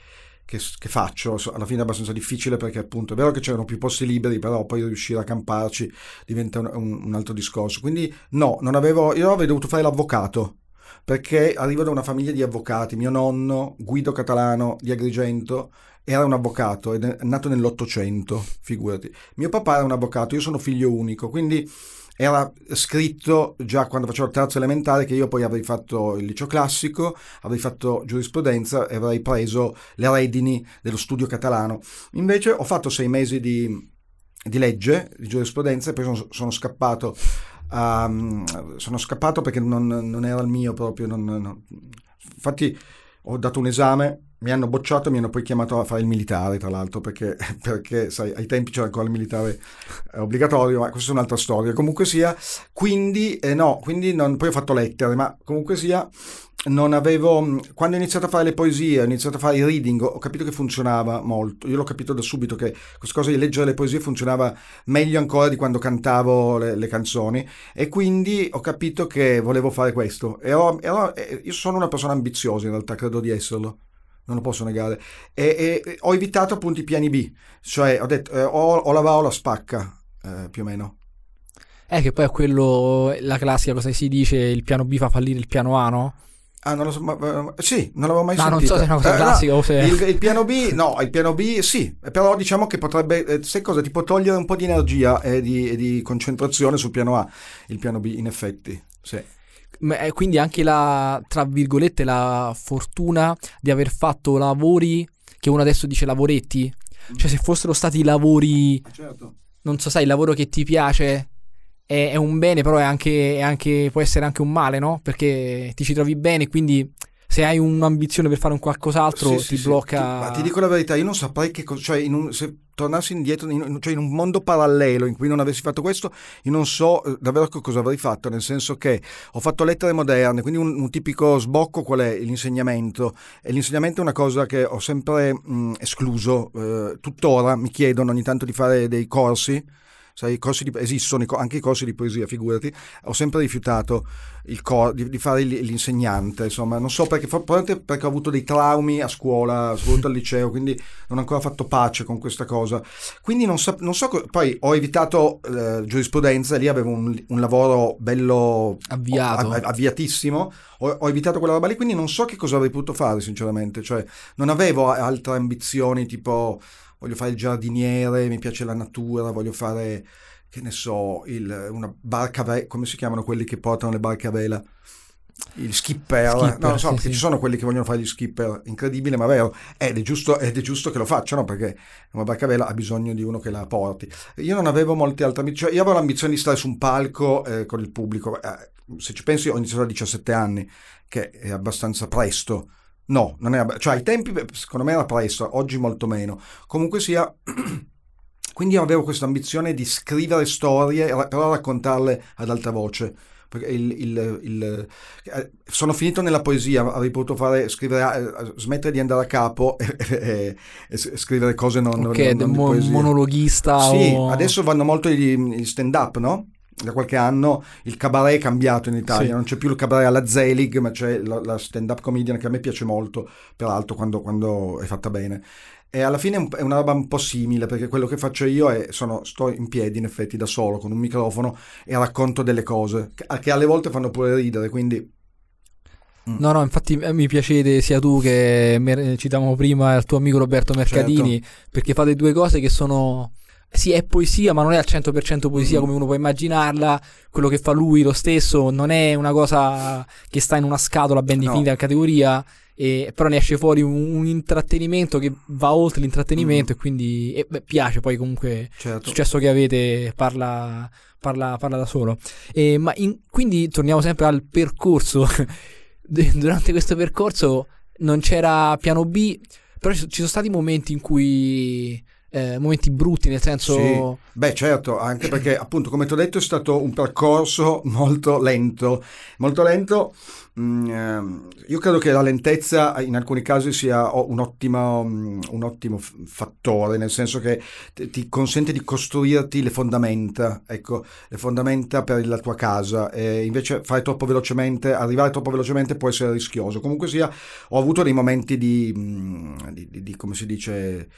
che, che, faccio, alla fine è abbastanza difficile perché appunto è vero che c'erano più posti liberi, però poi riuscire a camparci diventa un, un, un altro discorso. Quindi no, non avevo, io avrei dovuto fare l'avvocato perché arrivo da una famiglia di avvocati, mio nonno Guido Catalano di Agrigento era un avvocato, è nato nell'Ottocento, figurati. Mio papà era un avvocato, io sono figlio unico, quindi era scritto già quando facevo il terzo elementare che io poi avrei fatto il liceo classico, avrei fatto giurisprudenza e avrei preso le redini dello studio catalano. Invece ho fatto sei mesi di, di legge, di giurisprudenza e poi sono, sono scappato. Um, sono scappato perché non, non, era il mio proprio. Non, non, infatti ho dato un esame mi hanno bocciato e mi hanno poi chiamato a fare il militare, tra l'altro, perché, [laughs] perché sai, ai tempi c'era ancora il militare eh, obbligatorio, ma questa è un'altra storia. Comunque sia, quindi, eh, no, quindi non, poi ho fatto lettere, ma comunque sia, non avevo, mm, quando ho iniziato a fare le poesie, ho iniziato a fare il reading, ho capito che funzionava molto, io l'ho capito da subito che questa cosa di leggere le poesie funzionava meglio ancora di quando cantavo le, le canzoni e quindi ho capito che volevo fare questo. E ho, e io sono una persona ambiziosa in realtà, credo di esserlo non lo posso negare. E, e ho evitato appunto i piani B, cioè ho detto eh, o, o la va o la spacca, eh, più o meno. È eh, che poi è quello, eh, la classica cosa che si dice, il piano B fa fallire il piano A, no? Ah, non lo so, ma, ma, sì, non l'avevo mai no, sentito. non so se è una cosa eh, classica no, o se... Il, il, piano B, no, il piano B sì, però diciamo che potrebbe, eh, sai cosa, ti può togliere un po' di energia e di, e di concentrazione sul piano A, il piano B in effetti, sì. Eh, quindi anche la, tra virgolette, la fortuna di aver fatto lavori che uno adesso dice lavoretti. Cioè, se fossero stati lavori. Certo. Non so, sai, il lavoro che ti piace è, è un bene, però è anche, è anche, può essere anche un male, no? Perché ti ci trovi bene, quindi se hai un'ambizione per fare un qualcos'altro sì, ti sì, blocca. Sì. Ma ti dico la verità, io non saprei che cosa. Cioè, in un, se tornassi indietro, in, cioè in un mondo parallelo in cui non avessi fatto questo, io non so eh, davvero cosa avrei fatto, nel senso che ho fatto lettere moderne, quindi un, un tipico sbocco qual è l'insegnamento? E l'insegnamento è una cosa che ho sempre mh, mm, escluso, eh, tuttora mi chiedono ogni tanto di fare dei corsi Sai, di, esistono anche i corsi di poesia, figurati. Ho sempre rifiutato cor, di, di, fare l'insegnante, insomma, non so perché, probabilmente perché ho avuto dei traumi a scuola, soprattutto al liceo, quindi non ho ancora fatto pace con questa cosa. Quindi non so, non so poi ho evitato eh, giurisprudenza, lì avevo un, un lavoro bello avviato. Av, avviatissimo, ho, ho, evitato quella roba lì, quindi non so che cosa avrei potuto fare, sinceramente, cioè non avevo altre ambizioni tipo voglio fare il giardiniere, mi piace la natura, voglio fare, che ne so, il, una barca, ve- come si chiamano quelli che portano le barche a vela? il skipper, skipper no, non so, sì, perché sì. ci sono quelli che vogliono fare gli skipper, incredibile ma vero, ed è giusto, ed è giusto che lo facciano perché una barca a vela ha bisogno di uno che la porti. Io non avevo molte altre ambizioni, cioè, io avevo l'ambizione di stare su un palco eh, con il pubblico, eh, se ci pensi ho iniziato a 17 anni, che è abbastanza presto No, non era, cioè ai tempi secondo me era presto, oggi molto meno. Comunque sia, [clears throat] quindi io avevo questa ambizione di scrivere storie, però raccontarle ad alta voce. Il, il, il, eh, sono finito nella poesia, avrei potuto fare, scrivere, eh, smettere di andare a capo [laughs] e, e, e scrivere cose non, okay, non, non monologhista. Sì, o... adesso vanno molto gli, gli stand up, no? da qualche anno il cabaret è cambiato in Italia, sì. non c'è più il cabaret alla Zelig, ma c'è la, la stand-up comedian che a me piace molto, peraltro quando, quando è fatta bene. E alla fine è una roba un po' simile, perché quello che faccio io è sono, sto in piedi, in effetti, da solo, con un microfono e racconto delle cose che, che alle volte fanno pure ridere, quindi. Mm. No, no, infatti eh, mi piacete sia tu che mer- eh, citavamo prima il tuo amico Roberto Mercadini, certo. perché fate due cose che sono sì, è poesia, ma non è al 100% poesia mm. come uno può immaginarla. Quello che fa lui lo stesso non è una cosa che sta in una scatola ben definita no. categoria, e, però ne esce fuori un, un intrattenimento che va oltre l'intrattenimento mm. e quindi e, beh, piace poi comunque certo. il successo che avete parla, parla, parla da solo. E, ma in, quindi torniamo sempre al percorso. [laughs] Durante questo percorso non c'era piano B, però ci sono stati momenti in cui eh, momenti brutti, nel senso... Sì. Beh certo, anche perché appunto come ti ho detto è stato un percorso molto lento, molto lento Mm, ehm, io credo che la lentezza eh, in alcuni casi sia mm, un ottimo, un ottimo fattore, nel senso che ti consente di costruirti le fondamenta, ecco, le fondamenta per la tua casa. E invece fare troppo velocemente, arrivare troppo velocemente può essere rischioso. Comunque sia, ho avuto dei momenti di, mm, di, di, di come si dice,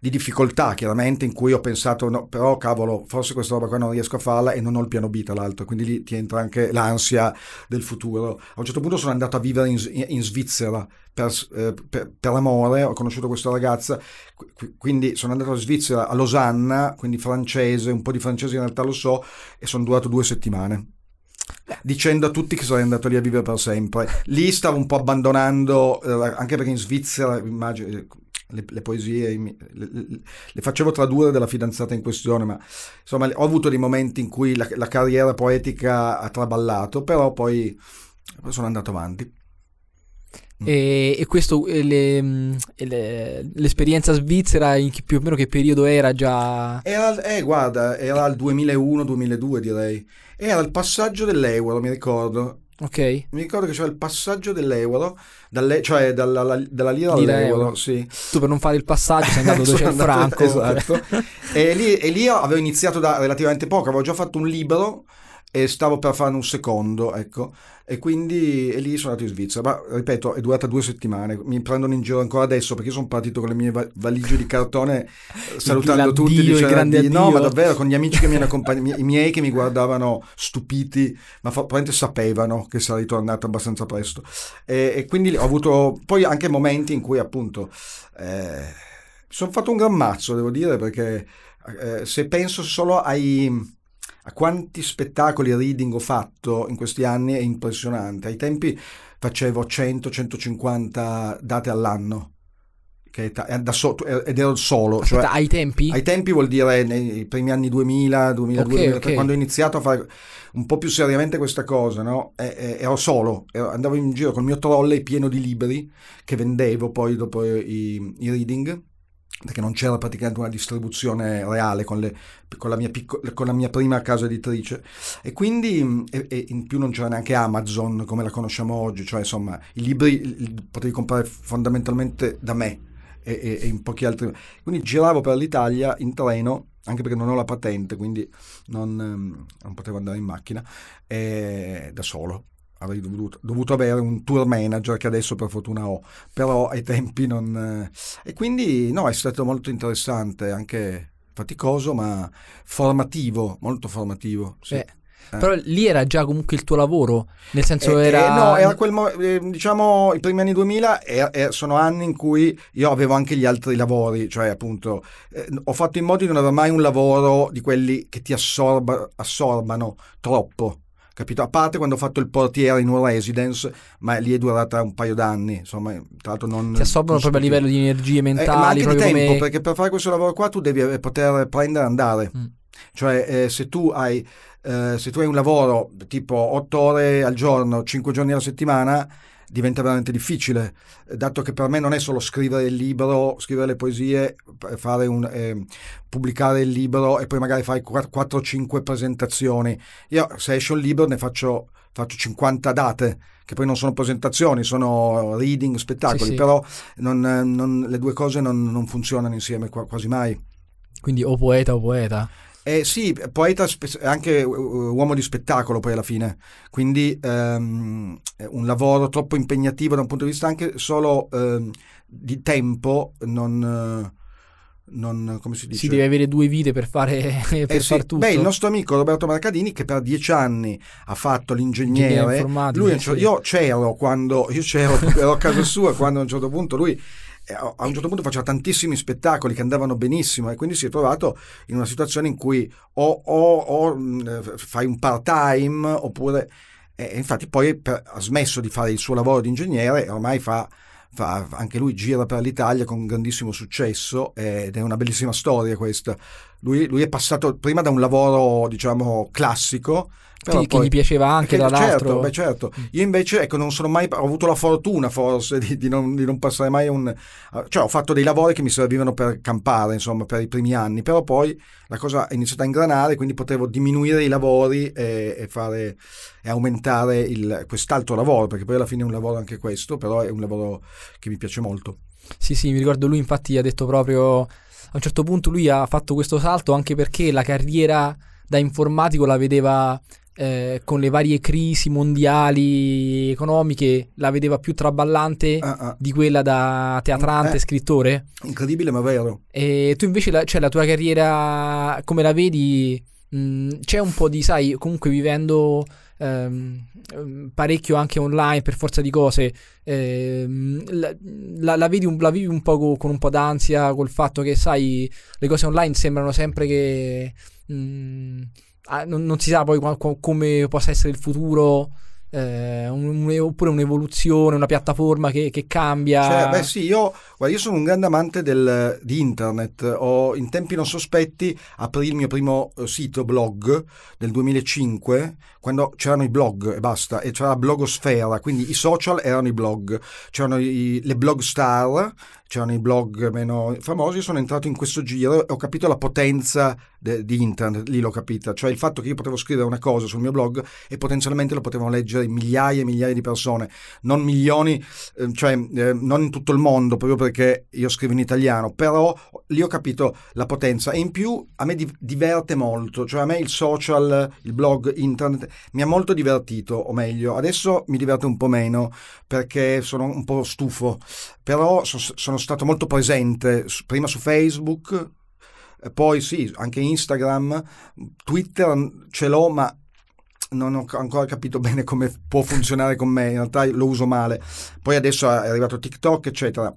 di difficoltà, chiaramente, in cui ho pensato, no, però cavolo, forse questa roba qua non riesco a farla e non ho il piano B, tra l'altro, quindi lì ti entra anche l'ansia del futuro. A un certo punto soprattutto sono andato a vivere in, in Svizzera per, eh, per, per, amore, ho conosciuto questa ragazza, quindi sono andato a Svizzera, a Losanna, quindi francese, un po' di francese in realtà lo so, e sono durato due settimane. Dicendo a tutti che sarei andato lì a vivere per sempre. Lì stavo un po' abbandonando, eh, anche perché in Svizzera, immagino, eh, le, le, poesie le, le, facevo tradurre dalla fidanzata in questione, ma insomma ho avuto dei momenti in cui la, la carriera poetica ha traballato, però poi sono andato avanti. Mm. E, e, questo le, mm, le, l'esperienza svizzera in più o meno che periodo era già? Era, eh, guarda, era il 2001-2002 direi. Era il passaggio dell'euro, mi ricordo. Ok. Mi ricordo che c'era il passaggio dell'euro, dalle, cioè dalla, la, dalla lira, lira all'euro, euro. sì. Tu per non fare il passaggio sei andato [laughs] dove c'è il franco. Esatto. e, lì, e, lì, avevo iniziato da relativamente poco, avevo già fatto un libro e stavo per farne un secondo, ecco, e quindi e lì sono andato in Svizzera, ma ripeto, è durata due settimane, mi prendono in giro ancora adesso perché sono partito con le mie valigie di cartone eh, salutando l'addio, tutti, dicendo addio. no ma davvero, con gli amici che mi hanno [laughs] accompagnato, i miei che mi guardavano stupiti, ma probabilmente sapevano che sarei tornato abbastanza presto, e, e quindi ho avuto poi anche momenti in cui appunto... Eh, sono fatto un gran mazzo, devo dire, perché eh, se penso solo ai, a quanti spettacoli reading ho fatto in questi anni è impressionante. Ai tempi facevo 100-150 date all'anno So- ed ero solo. Aspetta, cioè ai tempi? Ai tempi vuol dire nei primi anni 2000, 2002, okay, 2003, okay. quando ho iniziato a fare un po' più seriamente questa cosa, no? e- e- ero solo, ero, andavo in giro col mio trolley pieno di libri che vendevo poi dopo i, i reading perché non c'era praticamente una distribuzione reale con, le, con, la, mia picco, con la, mia prima casa editrice e quindi e, e in più non c'era neanche Amazon come la conosciamo oggi, cioè insomma i libri potevi comprare fondamentalmente da me e, e, e in pochi altri. Quindi giravo per l'Italia in treno anche perché non ho la patente, quindi non, ehm, non potevo andare in macchina eh, da solo avrei dovuto, dovuto, avere un tour manager che adesso per fortuna ho, però ai tempi non... Eh. E quindi no, è stato molto interessante, anche faticoso, ma formativo, molto formativo. Sì. Eh. Eh. Però lì era già comunque il tuo lavoro, nel senso eh, era... Eh, no, era quel mo- eh, diciamo i primi anni 2000 sono anni in cui io avevo anche gli altri lavori, cioè appunto eh, ho fatto in modo di non avere mai un lavoro di quelli che ti assorba- assorbano troppo, capito? A parte quando ho fatto il portiere in un residence, ma lì è durata un paio d'anni, insomma, tra l'altro non... Si assorbono proprio a livello di energie mentali, eh, ma anche di tempo, come... perché per fare questo lavoro qua tu devi eh, poter prendere e andare. Mm. Cioè, eh, se, tu hai, eh, se tu hai un lavoro tipo 8 ore al giorno, 5 giorni alla settimana, diventa veramente difficile, dato che per me non è solo scrivere il libro, scrivere le poesie, un, eh, pubblicare il libro e poi magari fare 4-5 presentazioni. Io se esce un libro ne faccio, faccio 50 date, che poi non sono presentazioni, sono reading, spettacoli, sì, sì. però non, non, le due cose non, non funzionano insieme quasi mai. Quindi o poeta o poeta. Eh, sì, poeta, anche eh, eh, uomo di spettacolo poi alla fine, quindi ehm, un lavoro troppo impegnativo da un punto di vista anche solo ehm, di tempo, non... Non, come si dice? Si deve avere due vite per fare, eh, per eh sì. far tutto. Beh, il nostro amico Roberto Marcadini, che per dieci anni ha fatto l'ingegnere, lui, sì. Certo io c'ero quando io c'ero a casa sua quando a un certo punto lui eh, a un certo punto faceva tantissimi spettacoli che andavano benissimo e quindi si è trovato in una situazione in cui o, o, o mm, eh, fai un part time oppure eh, infatti poi ha smesso di fare il suo lavoro di ingegnere e ormai fa, fa, anche lui gira per l'Italia con grandissimo successo ed è una bellissima storia questa lui, lui, è passato prima da un lavoro, diciamo, classico. Però che, poi, che gli piaceva anche, tra l'altro. Certo, beh, certo. Mm. Io invece, ecco, non sono mai, ho avuto la fortuna forse di, di, non, di non passare mai un... Cioè, ho fatto dei lavori che mi servivano per campare, insomma, per i primi anni, però poi la cosa è iniziata a ingranare, quindi potevo diminuire i lavori e, e fare e aumentare il, quest'altro lavoro, perché poi alla fine è un lavoro anche questo, però è un lavoro che mi piace molto. Sì, sì, mi ricordo lui infatti ha detto proprio a un certo punto lui ha fatto questo salto anche perché la carriera da informatico la vedeva eh, con le varie crisi mondiali economiche la vedeva più traballante ah, ah. di quella da teatrante, eh, scrittore. Incredibile, ma vero. E tu invece, la, cioè, la tua carriera, come la vedi, mh, mm, c'è un po' di, sai, comunque vivendo Ehm, ehm, parecchio anche online per forza di cose, ehm, la, la, la, vedi un, la vivi un po' co, con un po' d'ansia, col fatto che, sai, le cose online sembrano sempre che... Mh, mm, ah, non, non, si sa poi com- come possa essere il futuro eh, un, un, oppure un'evoluzione, una piattaforma che, che cambia. Cioè, beh sì, io, guarda, io sono un grande amante del, di internet, ho in tempi non sospetti aprì il mio primo eh, sito blog del 2005, quando c'erano i blog e basta, e c'era la blogosfera, quindi i social erano i blog, c'erano i, le blog star, c'erano i blog meno famosi, sono entrato in questo giro e ho capito la potenza de, di internet, lì l'ho capita, cioè il fatto che io potevo scrivere una cosa sul mio blog e potenzialmente lo potevano leggere migliaia e migliaia di persone, non milioni, eh, cioè eh, non in tutto il mondo, proprio perché io scrivo in italiano, però lì ho capito la potenza e in più a me di, diverte molto, cioè a me il social, il blog, internet mi ha molto divertito, o meglio, adesso mi diverte un po' meno perché sono un po' stufo, però so, sono stato molto presente prima su Facebook, eh, poi sì, anche Instagram, Twitter ce l'ho, ma non ho ancora capito [laughs] bene come può funzionare con me, in realtà lo uso male. Poi adesso è arrivato TikTok, eccetera.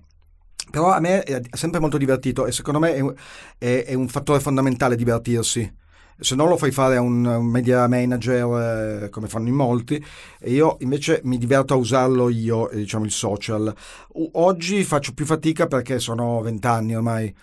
Però a me è sempre molto divertito e secondo me è, è un fattore fondamentale divertirsi se no lo fai fare a un media manager eh, come fanno in molti e io invece mi diverto a usarlo io, eh, diciamo il social. O- oggi faccio più fatica perché sono vent'anni ormai,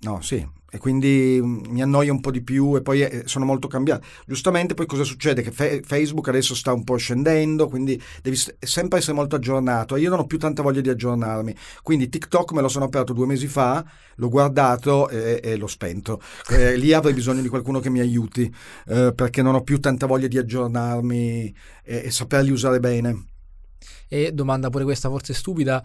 no sì, e quindi mm, mi annoia un po' di più e poi eh, sono molto cambiato. Giustamente poi cosa succede? Che fe- Facebook adesso sta un po' scendendo, quindi devi sempre essere molto aggiornato e io non ho più tanta voglia di aggiornarmi. Quindi TikTok me lo sono aperto due mesi fa, l'ho guardato e, e l'ho spento. Eh, lì avrei bisogno di qualcuno che mi aiuti eh, perché non ho più tanta voglia di aggiornarmi e, e saperli usare bene. E domanda pure questa forse stupida,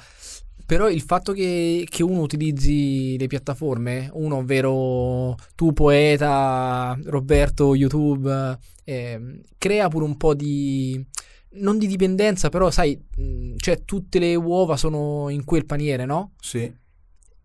però il fatto che, che uno utilizzi le piattaforme, uno ovvero tu poeta, Roberto, YouTube, eh, crea pure un po' di non di dipendenza, però sai, cioè tutte le uova sono in quel paniere, no? Sì.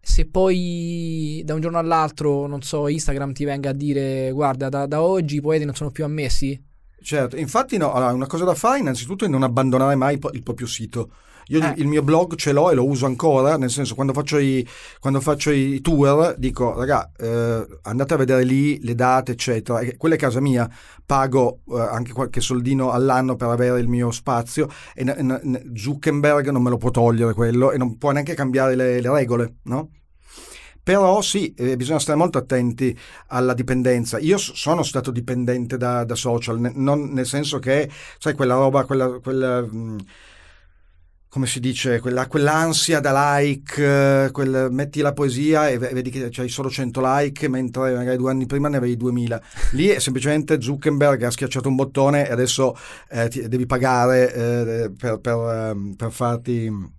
Se poi da un giorno all'altro, non so, Instagram ti venga a dire guarda, da, da oggi i poeti non sono più ammessi. Certo, infatti no, allora, una cosa da fare innanzitutto è non abbandonare mai il proprio sito io eh. il mio blog ce l'ho e lo uso ancora, nel senso quando faccio i, quando faccio i tour dico raga eh, andate a vedere lì le date eccetera, e quella è casa mia, pago eh, anche qualche soldino all'anno per avere il mio spazio e n- n- Zuckerberg non me lo può togliere quello e non può neanche cambiare le, le regole, no? però sì, eh, bisogna stare molto attenti alla dipendenza. Io sono stato dipendente da, da social, ne, non, nel senso che, sai, quella roba, quella... quella mh, come si dice, quella, quell'ansia da like, eh, quel, metti la poesia e vedi che c'hai solo 100 like, mentre magari due anni prima ne avevi 2000. Lì è semplicemente Zuckerberg ha schiacciato un bottone e adesso eh, ti, devi pagare eh, per, per, ehm, per, farti...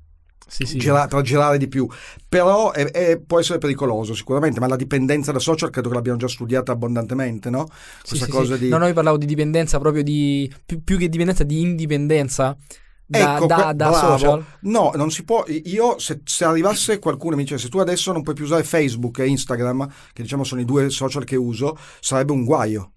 Sì, sì. Gira, per girare di più però è, è, può essere pericoloso sicuramente ma la dipendenza da social credo che l'abbiamo già studiata abbondantemente no? Sì, questa cosa di no noi io parlavo di dipendenza proprio di più, più che dipendenza di indipendenza da, ecco, da, da social? No, non si può. Io, se, se arrivasse qualcuno e mi dicesse tu adesso non puoi più usare Facebook e Instagram, che diciamo sono i due social che uso, sarebbe un guaio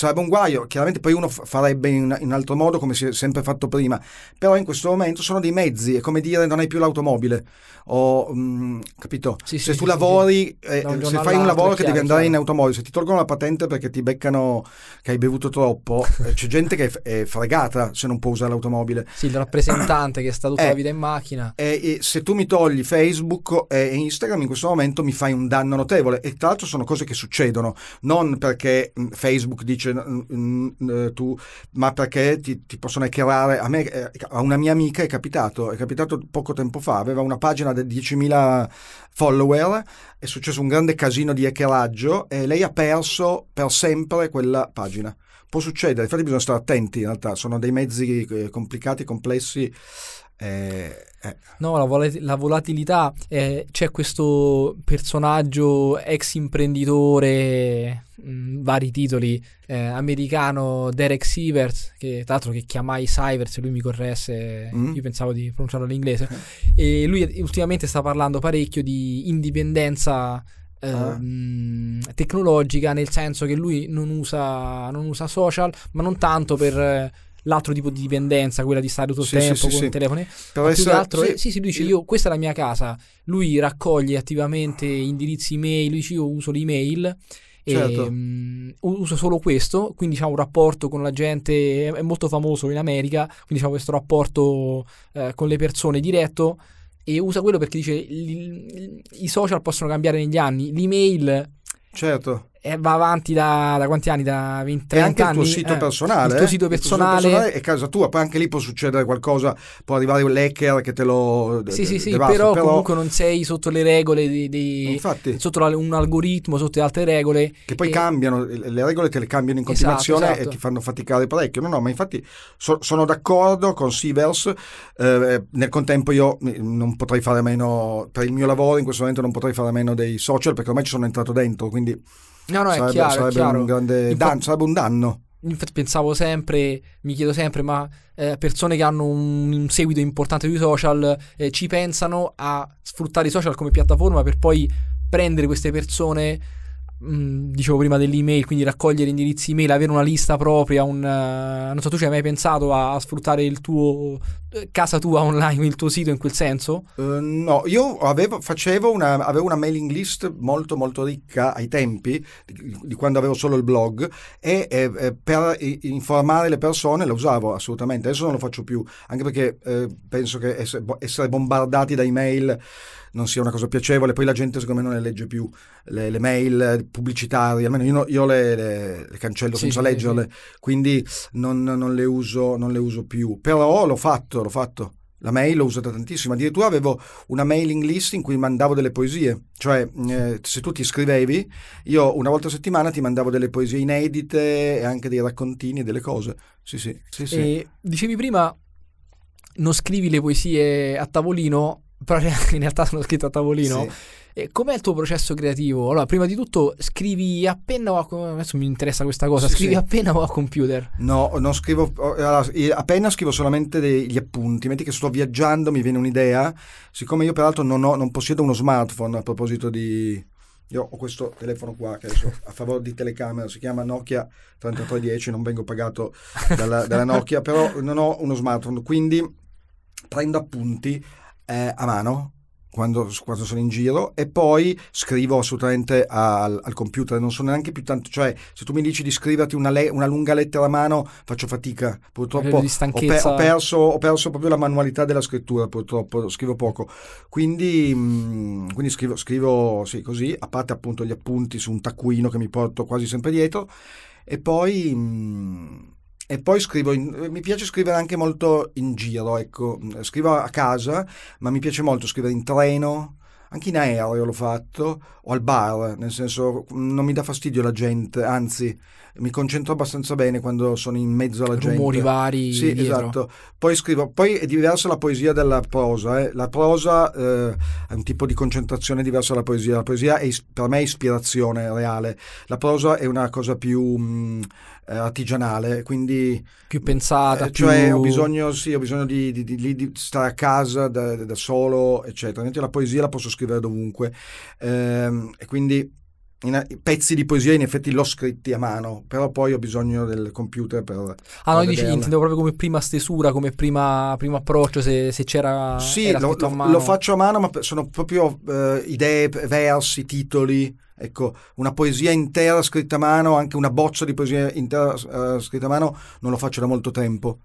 sarebbe un guaio. Chiaramente poi uno farebbe in, un altro modo come si è sempre fatto prima, però in questo momento sono dei mezzi, è come dire non hai più l'automobile. O, mh, mm, capito? Sì, se sì, tu sì, lavori, eh, se fai un lavoro che devi andare in automobile, se ti tolgono la patente perché ti beccano che hai bevuto troppo, eh, c'è gente che è fregata se non può usare l'automobile. Sì, il rappresentante che è stato tutta eh, la vita in macchina. E, eh, e se tu mi togli Facebook eh, e Instagram in questo momento mi fai un danno notevole e tra l'altro sono cose che succedono, non perché mm, Facebook dice dice tu ma perché ti, ti possono hackerare? A, me, eh, a una mia amica è capitato, è capitato poco tempo fa, aveva una pagina di 10.000 follower, è successo un grande casino di hackeraggio e lei ha perso per sempre quella pagina può succedere, infatti bisogna stare attenti in realtà, sono dei mezzi eh, complicati, complessi. Eh, eh. no, la, volat- la volatilità, eh, c'è questo personaggio ex imprenditore, mh, mm, vari titoli, eh, americano Derek Sivers, che tra l'altro che chiamai Sivers, lui mi corresse, mm. io pensavo di pronunciarlo in inglese, eh. e lui ultimamente sta parlando parecchio di indipendenza Ah. Ehm, tecnologica nel senso che lui non usa, non usa social ma non tanto per l'altro tipo di dipendenza, quella di stare tutto il sì, tempo sì, con sì. il telefono. Però più che altro, sì. Eh, sì, sì, lui dice io, questa è la mia casa, lui raccoglie attivamente indirizzi email, lui dice io uso l'email. Certo. E, ehm, mh, uso solo questo, quindi ha un rapporto con la gente, è molto famoso in America, quindi ha questo rapporto eh, con le persone diretto e usa quello perché dice li, i social possono cambiare negli anni, l'email Certo eh, va avanti da, da, quanti anni? Da 20 anni? E anche il tuo anni, sito eh, personale. Il tuo sito personale. Il tuo sito personale è casa tua, poi anche lì può succedere qualcosa, può arrivare un hacker che te lo... Sì, de, sì, sì, però, però, comunque non sei sotto le regole di... di Infatti. Sotto un algoritmo, sotto le altre regole. Che poi e... cambiano, le regole te le cambiano in esatto, continuazione esatto, esatto. e ti fanno faticare parecchio. No, no, ma infatti so, sono d'accordo con Sivers, eh, eh nel contempo io non potrei fare a meno, per il mio lavoro in questo momento non potrei fare a meno dei social perché ormai ci sono entrato dentro, quindi No, no, sarebbe, è chiaro. Sarebbe, è chiaro. Un grande Infatti, danno, sarebbe un danno. Infatti pensavo sempre, mi chiedo sempre, ma eh, persone che hanno un, un seguito importante sui social eh, ci pensano a sfruttare i social come piattaforma per poi prendere queste persone Mm, dicevo prima dell'email, quindi raccogliere indirizzi email, avere una lista propria, un, uh, non so tu ci hai mai pensato a, a sfruttare il tuo eh, casa tua online, il tuo sito in quel senso? Uh, no, io avevo, facevo una, avevo una mailing list molto molto ricca ai tempi di, di quando avevo solo il blog e eh, per informare le persone la usavo assolutamente, adesso non lo faccio più, anche perché eh, penso che essere, essere bombardati da email non sia una cosa piacevole. Poi la gente, secondo me, non le legge più le, le mail pubblicitarie, almeno io, no, io le, le, le, cancello sì, senza sì, leggerle, sì. quindi non, non, le uso, non le uso più. Però l'ho fatto, l'ho fatto. La mail l'ho usata tantissimo, addirittura avevo una mailing list in cui mandavo delle poesie, cioè eh, se tu ti scrivevi, io una volta a settimana ti mandavo delle poesie inedite e anche dei raccontini e delle cose. Sì, sì, sì, sì. E dicevi prima non scrivi le poesie a tavolino, però [laughs] in realtà sono scritto a tavolino. Sì. com'è il tuo processo creativo? Allora, prima di tutto, scrivi appena o a computer? Adesso mi interessa questa cosa. Sì, scrivi sì. a o a computer? No, non scrivo. Appena scrivo solamente degli appunti. Metti che sto viaggiando, mi viene un'idea. Siccome io, peraltro, non, ho, non possiedo uno smartphone a proposito di. Io ho questo telefono qua che adesso a favore di telecamera si chiama Nokia 3310, non vengo pagato dalla, dalla Nokia, però non ho uno smartphone, quindi prendo appunti eh, a mano quando, quando, sono in giro e poi scrivo assolutamente al, al, computer, non so neanche più tanto, cioè se tu mi dici di scriverti una, le, una lunga lettera a mano faccio fatica, purtroppo ho, pe- ho, perso, ho, perso, proprio la manualità della scrittura, purtroppo scrivo poco, quindi, mh, mm, quindi scrivo, scrivo sì, così, a parte appunto gli appunti su un taccuino che mi porto quasi sempre dietro e poi... Mh, mm, e poi scrivo, in, eh, mi piace scrivere anche molto in giro, ecco, mm, scrivo a casa, ma mi piace molto scrivere in treno, anche in aereo l'ho fatto, o al bar, nel senso mm, non mi dà fastidio la gente, anzi mi concentro abbastanza bene quando sono in mezzo alla Rumori gente. Rumori vari. Sì, dietro. esatto. Poi scrivo, poi è diversa la poesia dalla prosa. Eh. La prosa eh, è un tipo di concentrazione diversa dalla poesia. La poesia è, per me è ispirazione reale. La prosa è una cosa più... Mh, mm, eh, artigianale, quindi più pensata. Eh, cioè, più... ho bisogno, sì, ho bisogno di, di, di, di stare a casa da, da solo, eccetera. Mentre la poesia la posso scrivere dovunque. Eh, e quindi in, pezzi di poesia in effetti l'ho scritti a mano, però poi ho bisogno del computer per... Ah, no, dici, intendo proprio come prima stesura, come prima, primo approccio, se, se c'era... Sì, lo, lo, faccio a mano, ma sono proprio eh, idee, versi, titoli. Ecco, una poesia intera scritta a mano, anche una bozza di poesia intera eh, scritta a mano, non lo faccio da molto tempo.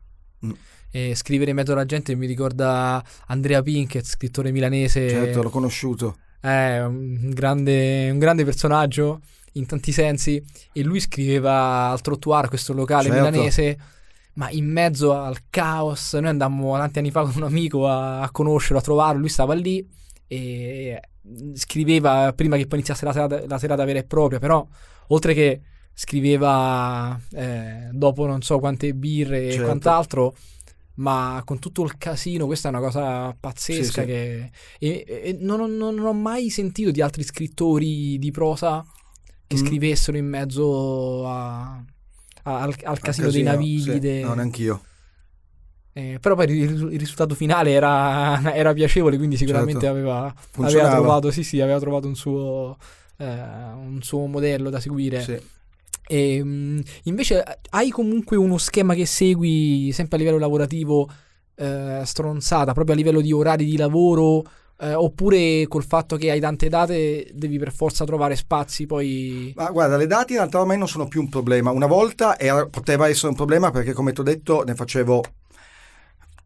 Mm. scrivere in mezzo alla gente mi ricorda Andrea Pinkett, scrittore milanese. Certo, l'ho conosciuto è eh, un grande, un grande personaggio in tanti sensi e lui scriveva al trottoir questo locale certo. milanese ma in mezzo al caos noi andammo tanti anni fa con un amico a, a conoscerlo a trovarlo lui stava lì e scriveva prima che poi iniziasse la serata, la serata vera e propria però oltre che scriveva eh, dopo non so quante birre certo. e quant'altro ma con tutto il casino, questa è una cosa pazzesca sì, che... E, e non, non, non ho mai sentito di altri scrittori di prosa che mm. scrivessero in mezzo a, a, al, al, casino, casino dei navigli. Sì. De... No, neanch'io. Eh, però poi il, il risultato finale era, [laughs] era, piacevole, quindi sicuramente certo. aveva, aveva, trovato, sì, sì, aveva trovato un suo, eh, un suo modello da seguire. Sì. E, ehm, invece hai comunque uno schema che segui sempre a livello lavorativo eh, stronzata, proprio a livello di orari di lavoro, eh, oppure col fatto che hai tante date devi per forza trovare spazi poi... Ma guarda, le date in realtà ormai non sono più un problema. Una volta era, poteva essere un problema perché come ti ho detto ne facevo